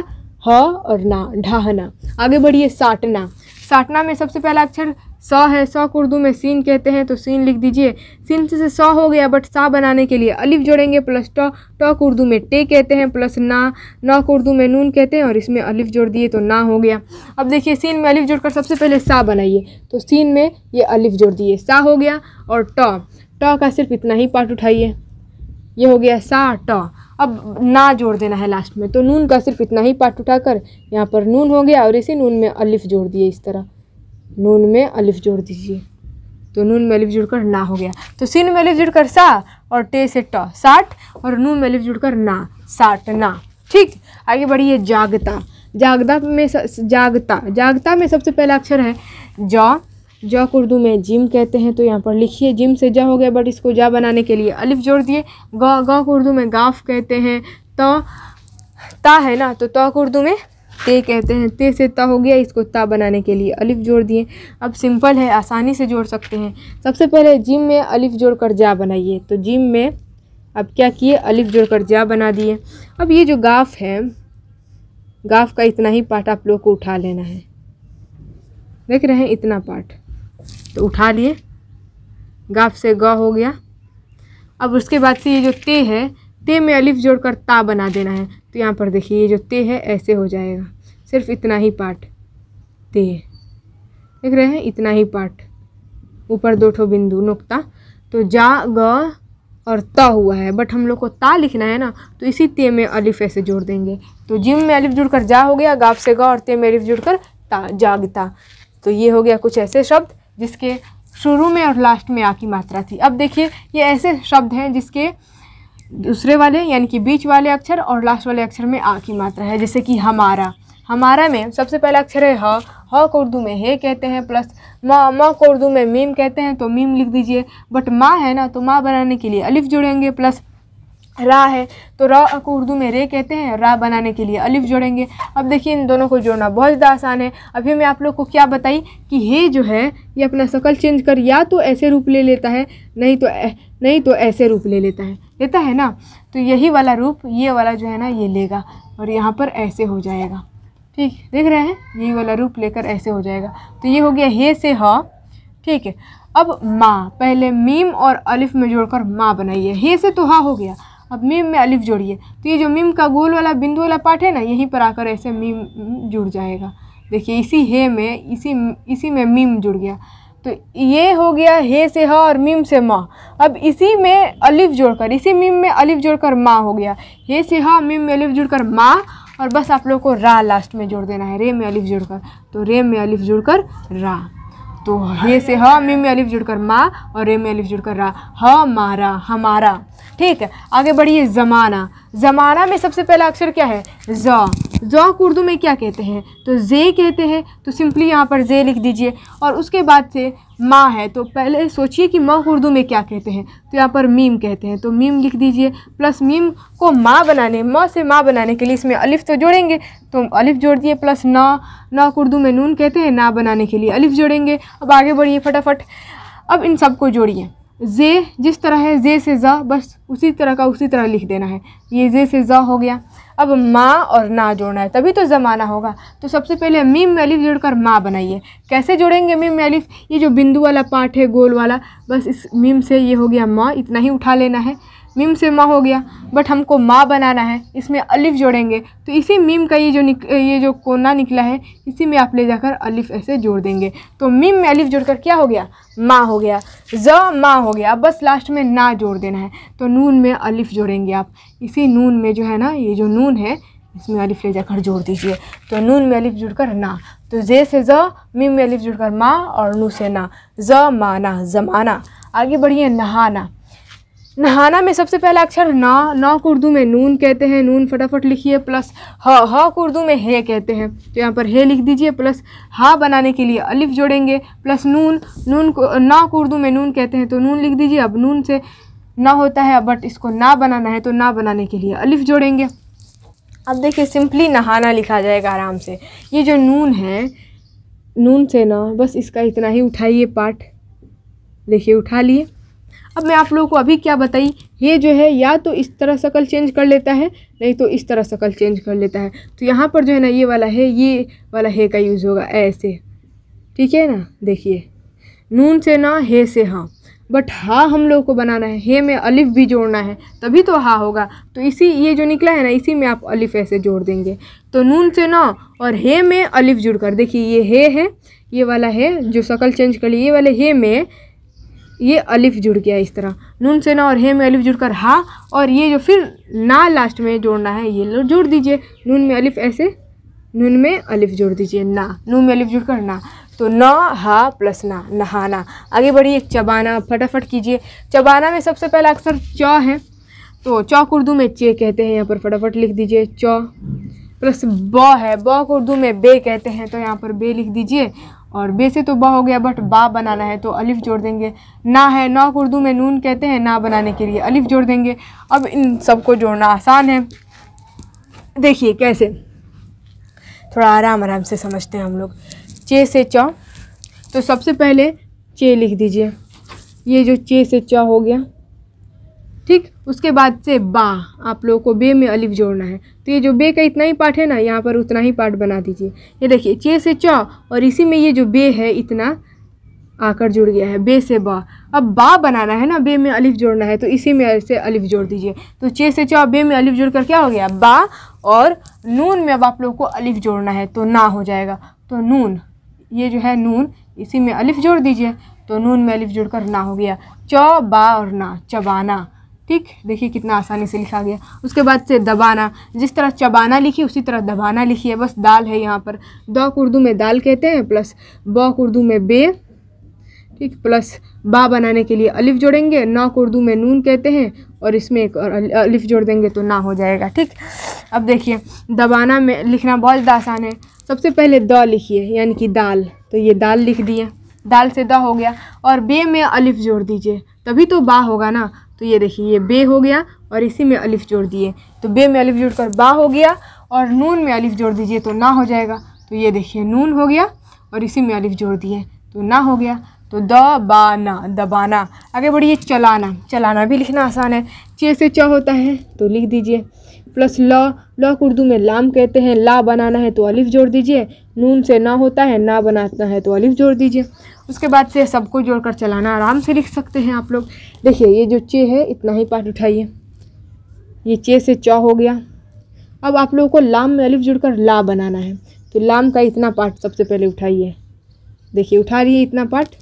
S1: ह और ना ढाहना आगे बढ़िए साटना साटना में सबसे पहला अक्षर सौ है सौ को उर्दू में सीन कहते हैं तो सीन लिख दीजिए सीन से सौ हो गया बट सा बनाने के लिए अलिफ जोड़ेंगे प्लस टॉ टॉ को उर्दू में टे कहते हैं प्लस ना ना को उर्दू में नून कहते हैं और इसमें अलिफ जोड़ दिए तो ना हो गया अब देखिए सीन में अलिफ जोड़कर सबसे पहले सा बनाइए तो सीन में ये अलिफ जोड़ दिए सा हो गया और टॉ टॉ का सिर्फ इतना ही पार्ट उठाइए ये हो गया सा टॉ अब ना जोड़ देना है लास्ट में तो नून का सिर्फ इतना ही पार्ट उठाकर यहाँ पर नून हो गया और इसी नून में अलिफ जोड़ दिए इस तरह नून में अलिफ जोड़ दीजिए तो नून में अलिफ जुड़कर ना हो गया तो सिन में अलिफ जुड़कर सा और टे से ट साठ और नून में अलिफ जुड़कर ना साठ ना ठीक आगे बढ़िए जागता जागता में जागता जागता में सबसे पहला अक्षर है जौ जौ उर्दू में जिम कहते हैं तो यहाँ पर लिखिए जिम से जा हो गया बट इसको जा बनाने के लिए अलिफ जोड़ दिए गौ गौ उर्दू में गाफ कहते हैं तो ता है ना तो तो उर्दू में ते कहते हैं ते से ता हो गया इसको ता बनाने के लिए अलिफ जोड़ दिए अब सिंपल है आसानी से जोड़ सकते हैं सबसे पहले जिम में अलिफ जोड़ कर जा बनाइए तो जिम में अब क्या किए अलिफ जोड़ कर जा बना दिए अब ये जो गाफ है गाफ का इतना ही पार्ट आप लोग को उठा लेना है देख रहे हैं इतना पार्ट तो उठा लिए गाफ से ग हो गया अब उसके बाद से ये जो ते है ते में अलिफ जोड़कर ता बना देना है तो यहाँ पर देखिए ये जो ते है ऐसे हो जाएगा सिर्फ इतना ही पार्ट ते देख रहे हैं इतना ही पार्ट ऊपर दो ठो बिंदु नुकता तो जा ग और त हुआ है बट हम लोग को ता लिखना है ना तो इसी ते में अलिफ ऐसे जोड़ देंगे तो जिम में अलिफ जुड़कर जा हो गया गाफ से ग और ते में अलिफ जुड़कर ता जागता तो ये हो गया कुछ ऐसे शब्द जिसके शुरू में और लास्ट में आ की मात्रा थी अब देखिए ये ऐसे शब्द हैं जिसके दूसरे वाले यानी कि बीच वाले अक्षर और लास्ट वाले अक्षर में आ की मात्रा है जैसे कि हमारा हमारा में सबसे पहला अक्षर है ह ह को उर्दू में हे कहते हैं प्लस म म को उर्दू में मीम कहते हैं तो मीम लिख दीजिए बट माँ है ना तो माँ बनाने के लिए अलिफ जुड़ेंगे प्लस रा है तो रा को उर्दू में रे कहते हैं रा बनाने के लिए अलिफ जोड़ेंगे अब देखिए इन दोनों को जोड़ना बहुत ज़्यादा आसान है अभी मैं आप लोग को क्या बताई कि हे जो है ये अपना शकल चेंज कर या तो ऐसे रूप ले लेता है नहीं तो नहीं तो ऐसे रूप ले लेता है लेता है ना तो यही वाला रूप ये वाला जो है ना ये लेगा और यहाँ पर ऐसे हो जाएगा ठीक देख रहे हैं यही वाला रूप लेकर ऐसे हो जाएगा तो ये हो गया हे से ह ठीक है अब माँ पहले मीम और अलिफ में जोड़कर माँ बनाइए हे से तो हा हो गया अब मीम में अलिफ जोड़िए तो ये जो मीम का गोल वाला बिंदु वाला पार्ट है ना यहीं पर आकर ऐसे मीम जुड़ जाएगा देखिए इसी हे में इसी इसी में मीम जुड़ गया तो ये हो गया हे से ह और मीम से माँ अब इसी में अलिफ जोड़कर इसी मीम में अलिफ जोड़कर माँ हो गया हे से ह मीम में अलिफ जुड़कर माँ और बस आप लोग को रा लास्ट में जोड़ देना है रे में अलिफ जुड़कर तो रे में अलिफ जुड़कर रा तो हे से ह मे में अलिफ जुड़कर माँ और रे में अलिफ जुड़कर रा मारा हमारा ठीक है आगे बढ़िए ज़माना ज़माना में सबसे पहला अक्षर क्या है ज़ जौक उर्दू में क्या कहते हैं तो जे कहते हैं तो सिंपली यहाँ पर जे लिख दीजिए और उसके बाद से माँ है तो पहले सोचिए कि माँ उर्दू में क्या कहते हैं तो यहाँ पर मीम कहते हैं तो मीम लिख दीजिए प्लस मीम को माँ बनाने माँ से माँ बनाने के लिए इसमें अलिफ तो जोड़ेंगे तो अलिफ जोड़ दिए प्लस ना ना उर्दू में नून कहते हैं ना बनाने के लिए अलिफ जोड़ेंगे अब आगे बढ़िए फटाफट अब इन सबको जोड़िए जे जिस तरह है जे से ज़ा बस उसी तरह का उसी तरह लिख देना है ये जे से ज़ा हो गया अब माँ और ना जोड़ना है तभी तो ज़माना होगा तो सबसे पहले मीम में जोड़कर माँ बनाइए कैसे जोड़ेंगे मीम में अलिफ ये जो बिंदु वाला पार्ट है गोल वाला बस इस मीम से ये हो गया माँ इतना ही उठा लेना है मीम से माँ हो गया बट हमको माँ बनाना है इसमें अलिफ़ जोड़ेंगे तो इसी मीम का ये जो निक ये जो कोना निकला है इसी में आप ले जाकर अलिफ़ ऐसे जोड़ देंगे तो मीम में अलिफ़ जोड़कर क्या हो गया माँ हो गया ज माँ हो गया अब बस लास्ट में ना जोड़ देना है तो नून में अलिफ़ जोड़ेंगे आप इसी नून में जो है ना ये जो नून है इसमें अलिफ ले जाकर जोड़ दीजिए तो नून में अलिफ जुड़कर ना तो जे से ज मीम में अलिफ जुड़कर माँ और नू से ना ज माना जमाना आगे बढ़िए नहाना नहाना में सबसे पहला अक्षर ना ना को उर्दू में नून कहते हैं नून फटाफट लिखिए प्लस ह ह को उर्दू में हे कहते हैं तो यहाँ पर हे लिख दीजिए प्लस हा बनाने के लिए अलिफ जोड़ेंगे प्लस नून नून को ना को उर्दू में नून कहते हैं तो नून लिख दीजिए अब नून से ना होता है बट इसको ना बनाना है तो ना बनाने के लिए अलिफ जोड़ेंगे अब देखिए सिंपली नहाना लिखा जाएगा आराम से ये जो नून है नून से ना बस इसका इतना ही उठाइए पाठ देखिए उठा लिए अब मैं आप लोगों को अभी क्या बताई ये जो है या तो इस तरह शकल चेंज कर लेता है नहीं तो इस तरह शकल चेंज कर लेता है तो यहाँ पर जो है ना ये वाला है ये वाला हे का यूज़ होगा ऐसे ठीक है ना देखिए नून से ना हे से हाँ बट हा हम लोग को बनाना है हे में अलिफ भी जोड़ना है तभी तो हा होगा तो इसी ये जो निकला है ना इसी में आप अलिफ ऐसे जोड़ देंगे तो नून से ना और हे में अलिफ जुड़ कर देखिए ये हे है ये वाला है जो शकल चेंज कर लिए ये वाले हे में ये अलिफ जुड़ गया इस तरह नून से ना और हे में अलिफ जुड़कर हा और ये जो फिर ना लास्ट में जोड़ना है ये लो जोड़ दीजिए नून में अलिफ ऐसे नून में अलिफ जोड़ दीजिए ना नून में अलिफ जुड़कर ना तो न हा प्लस ना नहाना आगे बढ़िए चबाना फटाफट कीजिए चबाना में सबसे पहला अक्सर च है तो चौक उर्दू में चे कहते हैं यहाँ पर फटाफट लिख दीजिए चौ प्लस ब है ब को उर्दू में बे कहते हैं तो यहाँ पर बे लिख दीजिए और बेसे तो बा हो गया बट बा बनाना है तो अलिफ जोड़ देंगे ना है ना उर्दू में नून कहते हैं ना बनाने के लिए अलिफ जोड़ देंगे अब इन सबको जोड़ना आसान है देखिए कैसे थोड़ा आराम आराम से समझते हैं हम लोग चे से चौ तो सबसे पहले चे लिख दीजिए ये जो चे से च हो गया ठीक उसके बाद से बा आप लोगों को बे में अलिफ जोड़ना है तो ये जो बे का इतना ही पार्ट है ना यहाँ पर उतना ही पार्ट बना दीजिए ये देखिए चे से चौ और इसी में ये जो बे है इतना आकर जुड़ गया है बे से बा अब बा बनाना है ना बे में अलिफ जोड़ना है तो इसी में से अलिफ जोड़ दीजिए तो चे से चौ बे में अलिफ जोड़ कर क्या हो गया बा और नून में अब आप लोग को अलिफ जोड़ना है तो ना हो जाएगा तो नून ये जो है नून इसी में अलिफ जोड़ दीजिए तो नून में अलिफ कर ना हो गया चौ बा और ना चबाना ठीक देखिए कितना आसानी से लिखा गया उसके बाद से दबाना जिस तरह चबाना लिखी उसी तरह दबाना लिखी है बस दाल है यहाँ पर दो उर्दू में दाल कहते हैं प्लस बौ उर्दू में बे ठीक प्लस बा बनाने के लिए अलिफ जोड़ेंगे नौ उर्दू में नून कहते हैं और इसमें एक और अलिफ जोड़ देंगे तो ना हो जाएगा ठीक अब देखिए दबाना में लिखना बहुत ज़्यादा आसान है सबसे पहले द लिखिए यानी कि दाल तो ये दाल लिख दिए दाल से द हो गया और बे में अलिफ जोड़ दीजिए तभी तो बा होगा ना तो ये देखिए ये बे हो गया और इसी में अलिफ जोड़ दिए तो बे में अलिफ जोड़ कर बा हो गया और नून में अलिफ जोड़ दीजिए तो ना हो जाएगा तो ये देखिए नून हो गया और इसी में अलिफ जोड़ दिए तो ना हो गया तो द बाना दबाना आगे बढ़िए चलाना चलाना भी लिखना आसान है चे से च होता है तो लिख दीजिए प्लस ल ल उर्दू में लाम कहते हैं ला बनाना है तो अलिफ जोड़ दीजिए नून से ना होता है ना बनाना है तो अलिफ जोड़ दीजिए उसके बाद से सबको जोड़कर चलाना आराम से लिख सकते हैं आप लोग देखिए ये जो चे है इतना ही पार्ट उठाइए ये चे से चौ हो गया अब आप लोगों को लाम में अलिफ जुड़कर ला बनाना है तो लाम का इतना पार्ट सबसे पहले उठाइए देखिए उठा रही है इतना पार्ट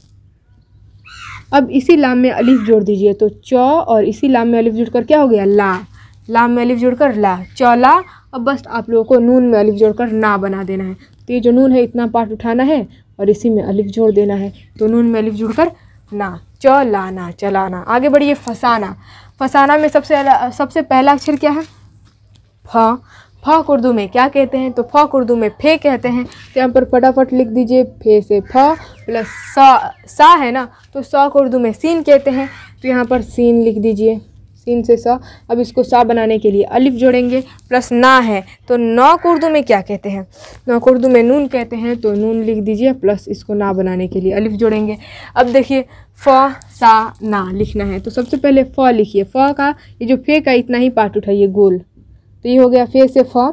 S1: अब इसी लाम में अलिफ जोड़ दीजिए तो चौ और इसी लाम में अलिफ जुड़कर क्या हो गया ला लाम में अलिफ जोड़कर ला चौला अब बस आप लोगों को नून में अलिफ जोड़कर ना बना देना है तो ये जो नून है इतना पार्ट उठाना है और इसी में अलिफ जोड़ देना है तो नून में अलिफ जुड़ कर ना चलाना चलाना आगे बढ़िए फसाना फसाना में सबसे सबसे पहला अक्षर क्या है फ फ उर्दू में क्या कहते हैं तो फ उर्दू में फे कहते हैं तो यहाँ पर फटाफट लिख दीजिए फे से फ प्लस सा सा है ना तो सा उर्दू में सीन कहते हैं तो यहाँ पर सीन लिख दीजिए सीन से सा अब इसको सा बनाने के लिए अलिफ जोड़ेंगे प्लस ना है तो नौ को उर्दू में क्या कहते हैं नौ को उर्दू में नून कहते हैं तो नून लिख दीजिए प्लस इसको ना बनाने के लिए अलिफ जोड़ेंगे अब देखिए फ सा ना लिखना है तो सबसे पहले फ लिखिए फ का ये जो फे का इतना ही पार्ट उठाइए गोल तो ये हो गया फे से फ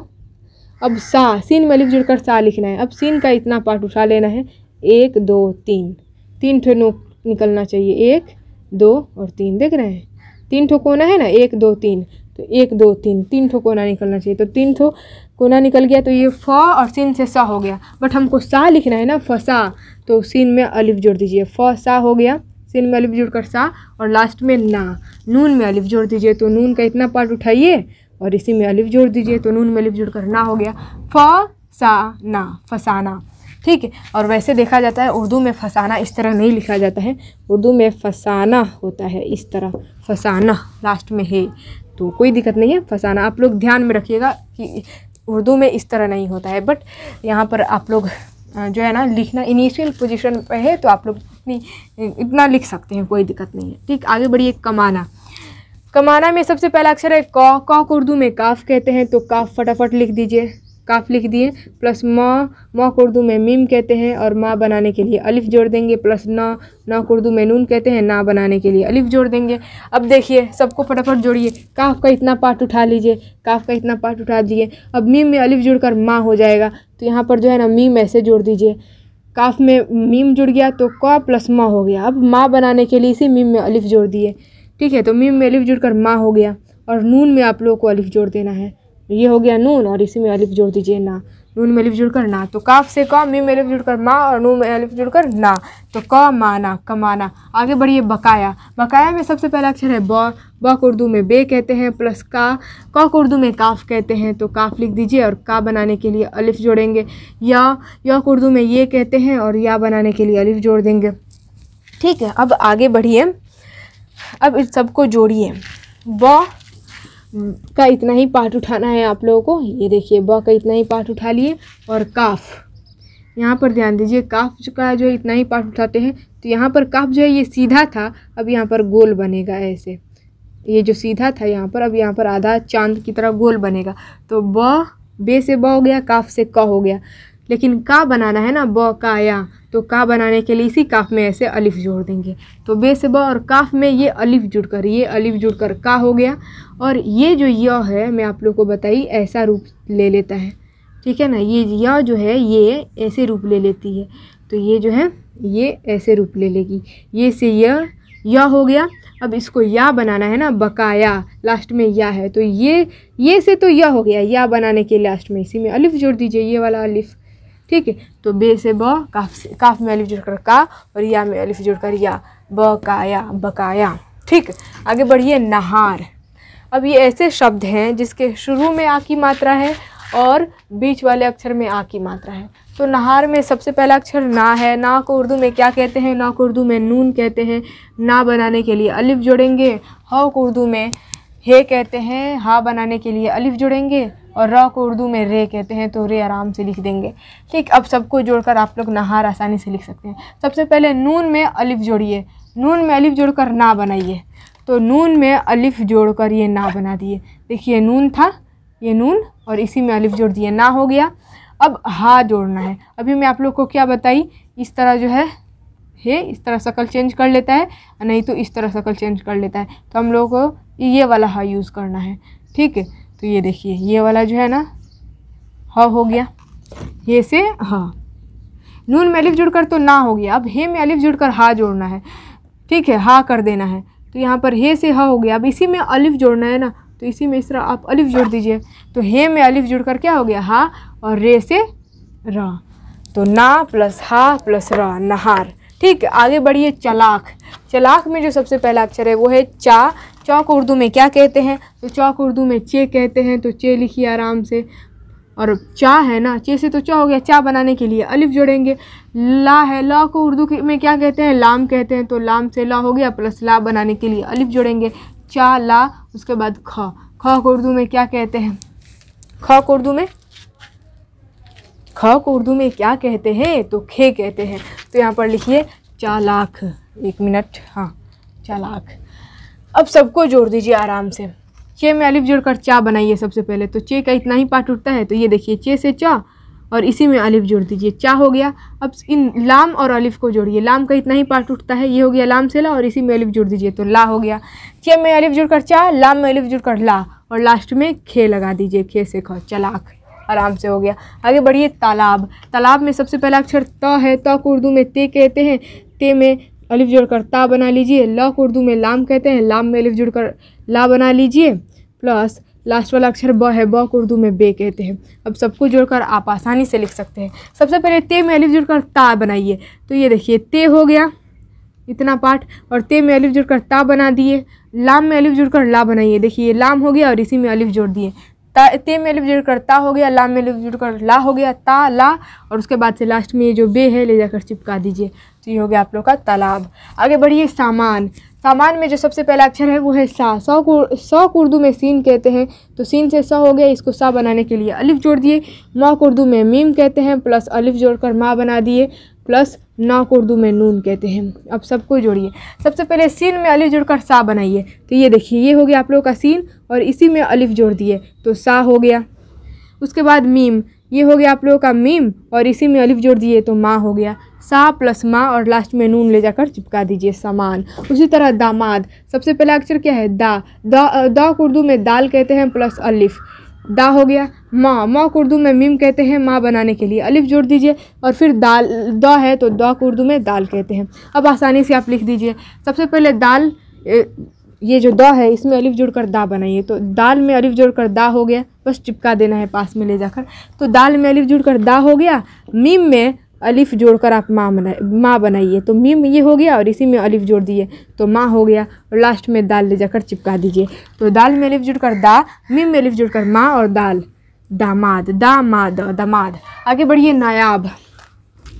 S1: अब सा सीन में अलिफ जुड़कर सा लिखना है अब सीन का इतना पार्ट उठा लेना है एक दो तीन तीन ठे नोक निकलना चाहिए एक दो और तीन देख रहे हैं तीन ठो कोना है ना एक दो तीन तो एक दो तीन तीन ठो कोना निकलना चाहिए तो तीन ठो कोना निकल गया तो ये फ और सिन से सा हो गया बट हमको सा लिखना है ना फसा तो सिन में अलिफ जोड़ दीजिए फ सा हो गया सिन में अलिफ जोड़ कर सा और लास्ट में ना नून में अलिफ जोड़ दीजिए तो नून का इतना पार्ट उठाइए और इसी में अलिफ जोड़ दीजिए तो नून में अलिफ जोड़ कर ना हो गया फ सा ना फसाना ठीक है और वैसे देखा जाता है उर्दू में फसाना इस तरह नहीं लिखा जाता है उर्दू में फसाना होता है इस तरह फसाना लास्ट में है तो कोई दिक्कत नहीं है फसाना आप लोग ध्यान में रखिएगा कि उर्दू में इस तरह नहीं होता है बट यहाँ पर आप लोग जो है ना लिखना इनिशियल पोजिशन पर है तो आप लोग इतनी इतना लिख सकते हैं कोई दिक्कत नहीं है ठीक आगे बढ़िए कमाना कमाना में सबसे पहला अक्षर है कौ कौ उर्दू में काफ कहते हैं तो काफ फटाफट लिख दीजिए काफ लिख दिए प्लस म म को उर्दू में मीम कहते हैं और माँ बनाने के लिए अलिफ जोड़ देंगे प्लस न न को उर्दू में नून कहते हैं ना बनाने के लिए अलिफ जोड़ देंगे अब देखिए सबको फटाफट जोड़िए काफ का इतना पार्ट उठा लीजिए काफ का इतना पार्ट उठा दीजिए अब मीम में अलिफ जोड़ कर माँ हो जाएगा तो यहाँ पर जो है ना मीम ऐसे जोड़ दीजिए काफ में मीम जुड़ गया तो क प्लस माँ हो गया अब माँ बनाने के लिए इसी मीम में अलिफ जोड़ दिए ठीक है तो मीम में अलिफ जुड़ कर माँ हो गया और नून में आप लोगों को अलिफ जोड़ देना है ये हो गया नून और इसी में अलिफ जोड़ दीजिए ना नून में अलिफ जुड़कर ना तो काफ से कॉ मी में अलिफ जुड़कर माँ और नून में अलिफ जुड़कर ना तो क माना कमाना आगे बढ़िए बकाया बकाया में सबसे पहला अक्षर है ब ब उर्दू में बे कहते हैं प्लस का क को उर्दू में काफ कहते हैं तो काफ लिख दीजिए और का बनाने के लिए अलिफ जोड़ेंगे या या उर्दू में ये कहते हैं और या बनाने के लिए अलिफ जोड़ देंगे ठीक है अब आगे बढ़िए अब इस सबको जोड़िए ब का इतना ही पार्ट उठाना है आप लोगों को ये देखिए ब का इतना ही पार्ट उठा लिए और काफ यहाँ पर ध्यान दीजिए काफ का जो है इतना ही पार्ट उठाते हैं तो यहाँ पर काफ जो है ये सीधा था अब यहाँ पर गोल बनेगा ऐसे ये जो सीधा था यहाँ पर अब यहाँ पर आधा चांद की तरह गोल बनेगा तो ब बे से ब हो गया काफ से क हो गया लेकिन का बनाना है ना ब का या तो का बनाने के लिए इसी काफ में ऐसे अलिफ जोड़ देंगे तो बे से ब और काफ में ये अलिफ जुड़ कर ये अलिफ जुड़ कर का हो गया और ये जो य है मैं आप लोग को बताई ऐसा रूप ले लेता है ठीक है ना ये य जो है ये ऐसे रूप ले लेती है तो ये जो है ये ऐसे रूप ले लेगी ये से य य हो गया अब इसको या बनाना है ना बकाया लास्ट में या है तो ये ये से तो यह हो गया या बनाने के लास्ट में इसी में अलिफ जोड़ दीजिए ये वाला अलिफ़ ठीक है तो बे से ब काफ से काफ में अलिफ जुड़कर का और या में अलिफ जुड़कर या बकाया बकाया ठीक आगे बढ़िए नहार अब ये ऐसे शब्द हैं जिसके शुरू में आ की मात्रा है और बीच वाले अक्षर में आ की मात्रा है तो नहार में सबसे पहला अक्षर ना है ना को उर्दू में क्या कहते हैं ना को उर्दू में नून कहते हैं ना बनाने के लिए अलिफ जोड़ेंगे हाउ को उर्दू में हे कहते हैं हा बनाने के लिए अलिफ जुड़ेंगे और र को उर्दू में रे कहते हैं तो रे आराम से लिख देंगे ठीक अब सबको जोड़कर आप लोग नहार आसानी से लिख सकते हैं सबसे पहले नून में अलिफ जोड़िए नून में अलिफ जोड़कर ना बनाइए तो नून में अलिफ जोड़कर ये ना बना दिए देखिए नून था ये नून और इसी में अलिफ जोड़ दिए ना हो गया अब हा जोड़ना है अभी मैं आप लोग को क्या बताई इस तरह जो है है इस तरह शकल चेंज कर लेता है नहीं तो इस तरह शकल चेंज कर लेता है तो हम लोग को ये वाला हा यूज़ करना है ठीक है तो ये देखिए ये वाला जो है ना ह हो गया ये से हाँ नून में अलिफ जुड़कर तो ना हो गया अब हे में अलिफ जुड़कर हा जोड़ना है ठीक है हा कर देना है तो यहाँ पर हे से हा हो गया अब इसी में अलिफ जोड़ना है ना तो इसी में इस तरह आप अलिफ जोड़ दीजिए तो हे में अलिफ जुड़कर क्या हो गया हा और रे से रा तो ना प्लस हा प्लस रा नहार ठीक आगे बढ़िए चलाक चलाक में जो सबसे पहला अक्षर है वो है चा चौक उर्दू में क्या कहते हैं तो चौक उर्दू में चे कहते हैं तो चे लिखिए आराम से और चा है ना चे से तो चा हो गया चा बनाने के लिए अलिफ जोड़ेंगे ला है ला को उर्दू में क्या कहते हैं लाम कहते हैं तो लाम से ला हो गया प्लस ला बनाने के लिए अलिफ जोड़ेंगे चा ला उसके बाद ख ख को उर्दू में क्या कहते हैं ख को उर्दू में ख को उर्दू में क्या कहते हैं तो खे कहते हैं तो यहाँ पर लिखिए चालाख एक मिनट हाँ चालाख अब सबको जोड़ दीजिए आराम से छः में अलिफ जोड़कर चा बनाइए सबसे पहले तो चे का इतना ही पार्ट उठता है तो ये देखिए चे से चा और इसी में अलिफ जोड़ दीजिए चा हो गया अब इन लाम और अलिफ को जोड़िए लाम का इतना ही पार्ट उठता है ये हो गया लाम से ला और इसी में अलिफ जोड़ दीजिए तो ला हो गया चे में अलिफ कर चा लाम में अलिफ कर ला और लास्ट में खे लगा दीजिए खे से खो चलाक आराम से हो गया आगे बढ़िए तालाब तालाब में सबसे पहला अक्षर त है त को उर्दू में ते कहते हैं ते में अलिफ जोड़कर ता बना लीजिए ल को उर्दू में लाम कहते हैं लाम में अलिफ कर ला बना लीजिए प्लस लास्ट वाला अक्षर ब है ब को उर्दू में बे कहते हैं अब सबको कर आप आसानी से लिख सकते हैं सबसे पहले ते में अलिफ जोड़कर ता बनाइए तो ये देखिए ते हो गया इतना पार्ट और ते में अलिफ कर ता बना दिए लाम में अलिफ कर ला बनाइए देखिए लाम हो गया और इसी में अलिफ जोड़ दिए ता ते में एलिफ कर ता हो गया ला में एलिफ कर ला हो गया ता ला और उसके बाद से लास्ट में ये जो बे है ले जाकर चिपका दीजिए तो ये हो गया आप लोग का तालाब आगे बढ़िए सामान सामान में जो सबसे पहला अक्षर है वो है सा सौ सौ उर्दू में सीन कहते हैं तो सीन से सौ हो गया इसको सा बनाने के लिए अलिफ जोड़ दिए माँ उर्दू में मीम कहते हैं प्लस अलिफ जोड़कर माँ बना दिए प्लस नाक उर्दू में नून कहते हैं अब सबको जोड़िए सबसे पहले सीन में अलिफ जोड़कर सा बनाइए तो ये देखिए ये हो गया आप लोगों का सीन और इसी में अलिफ जोड़ दिए तो सा हो गया उसके बाद मीम ये हो गया आप लोगों का मीम और इसी में अलिफ जोड़ दिए तो माँ हो गया सा प्लस माँ और लास्ट में नून ले जाकर चिपका दीजिए सामान उसी तरह दामाद सबसे पहला अक्षर क्या है दा दा, दा उर्दू में दाल कहते हैं प्लस अलिफ दा हो गया माँ माँ को उर्दू में मीम कहते हैं माँ बनाने के लिए अलिफ जोड़ दीजिए और फिर दाल दा है तो दा को उर्दू में दाल कहते हैं अब आसानी से आप लिख दीजिए सबसे पहले दाल ये जो दा है इसमें अलिफ जोड़कर दा बनाइए तो दाल में अलिफ जोड़कर दा हो गया बस चिपका देना है पास में ले जाकर तो दाल में अलिफ जोड़कर दा हो गया मीम में अलिफ़ जोड़कर आप माँ बनाए माँ बनाइए तो मीम ये हो गया और इसी में अलिफ़ जोड़ दिए तो माँ हो गया और लास्ट में दाल ले जाकर चिपका दीजिए तो दाल में अलिफ़ जोड़कर दा मीम में अलिफ़ जोड़कर माँ और दाल दामाद दामाद दामाद आगे बढ़िए नायाब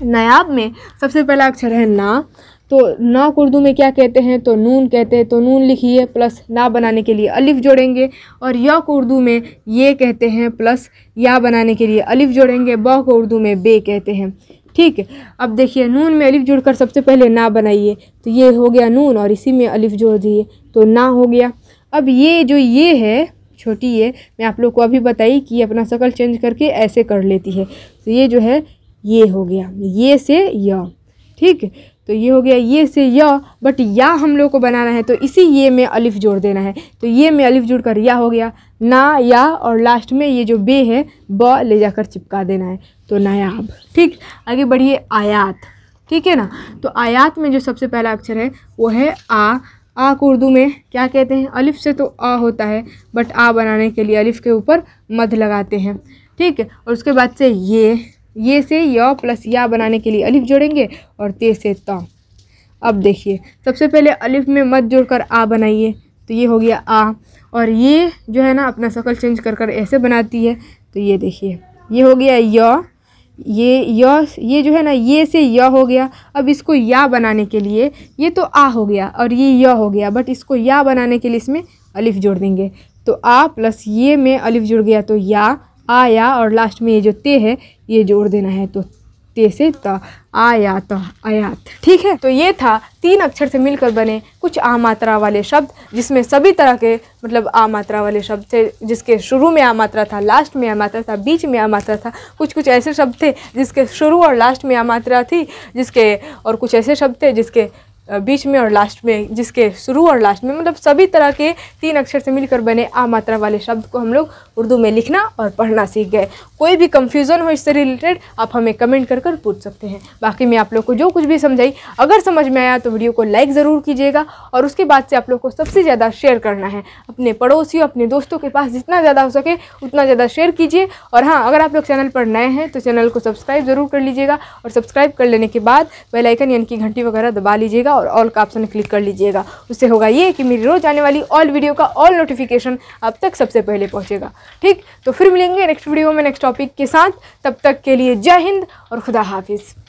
S1: नायाब में सबसे पहला अक्षर है ना तो ना उर्दू में क्या कहते हैं तो नून कहते हैं तो नून लिखिए प्लस ना बनाने के लिए अलिफ जोड़ेंगे और य को उर्दू में ये कहते हैं प्लस या बनाने के लिए अलिफ जोड़ेंगे ब को उर्दू में बे कहते हैं ठीक है अब देखिए नून में अलिफ जोड़कर सबसे पहले ना बनाइए तो ये हो गया नून और इसी में अलिफ जोड़ दिए तो ना हो गया अब ये जो ये है छोटी ये मैं आप लोग को अभी बताई कि अपना शकल चेंज करके ऐसे कर लेती है तो ये जो है ये हो गया ये से य ठीक तो ये हो गया ये से य बट या हम लोग को बनाना है तो इसी ये में अलिफ जोड़ देना है तो ये में अलिफ जोड़ कर या हो गया ना या और लास्ट में ये जो बे है ब ले जाकर चिपका देना है तो नायाब ठीक आगे बढ़िए आयात ठीक है ना तो आयात में जो सबसे पहला अक्षर है वो है आ आ को उर्दू में क्या कहते हैं अलिफ से तो आ होता है बट आ बनाने के लिए अलिफ के ऊपर मध लगाते हैं ठीक है और उसके बाद से ये ये से य प्लस या बनाने के लिए अलिफ जोड़ेंगे और ते से त अब देखिए सबसे पहले अलिफ में मत जोड़कर आ बनाइए तो ये हो गया आ और ये जो है ना अपना शक्ल चेंज कर कर ऐसे बनाती है तो ये देखिए ये हो गया य ये य ये जो है ना ये से य हो गया अब इसको या बनाने के लिए ये तो आ हो गया और ये य हो गया बट इसको या बनाने के लिए इसमें अलिफ जोड़ देंगे तो आ प्लस ये में अलिफ जुड़ गया तो या आया और लास्ट में ये जो ते है ये जोड़ देना है तो तेसे त तो आयात आयात ठीक है तो ये था तीन अक्षर से मिलकर बने कुछ आ मात्रा वाले शब्द जिसमें सभी तरह के मतलब आ मात्रा वाले शब्द थे जिसके शुरू में आ मात्रा था लास्ट में आ मात्रा था बीच में आ मात्रा था कुछ कुछ ऐसे शब्द थे जिसके शुरू और लास्ट में आ मात्रा थी जिसके और कुछ ऐसे शब्द थे जिसके बीच में और लास्ट में जिसके शुरू और लास्ट में मतलब सभी तरह के तीन अक्षर से मिलकर बने आ मात्रा वाले शब्द को हम लोग उर्दू में लिखना और पढ़ना सीख गए कोई भी कंफ्यूज़न हो इससे रिलेटेड आप हमें कमेंट कर कर पूछ सकते हैं बाकी मैं आप लोग को जो कुछ भी समझाई अगर समझ में आया तो वीडियो को लाइक ज़रूर कीजिएगा और उसके बाद से आप लोग को सबसे ज़्यादा शेयर करना है अपने पड़ोसियों अपने दोस्तों के पास जितना ज़्यादा हो सके उतना ज़्यादा शेयर कीजिए और हाँ अगर आप लोग चैनल पर नए हैं तो चैनल को सब्सक्राइब ज़रूर कर लीजिएगा और सब्सक्राइब कर लेने के बाद बेलाइकन यानी कि घंटी वगैरह दबा लीजिएगा लीजिएगा और ऑल का ऑप्शन क्लिक कर लीजिएगा उससे होगा ये कि मेरी रोज़ आने वाली ऑल वीडियो का ऑल नोटिफिकेशन आप तक सबसे पहले पहुँचेगा ठीक तो फिर मिलेंगे नेक्स्ट वीडियो में नेक्स्ट टॉपिक के साथ तब तक के लिए जय हिंद और खुदा हाफिज़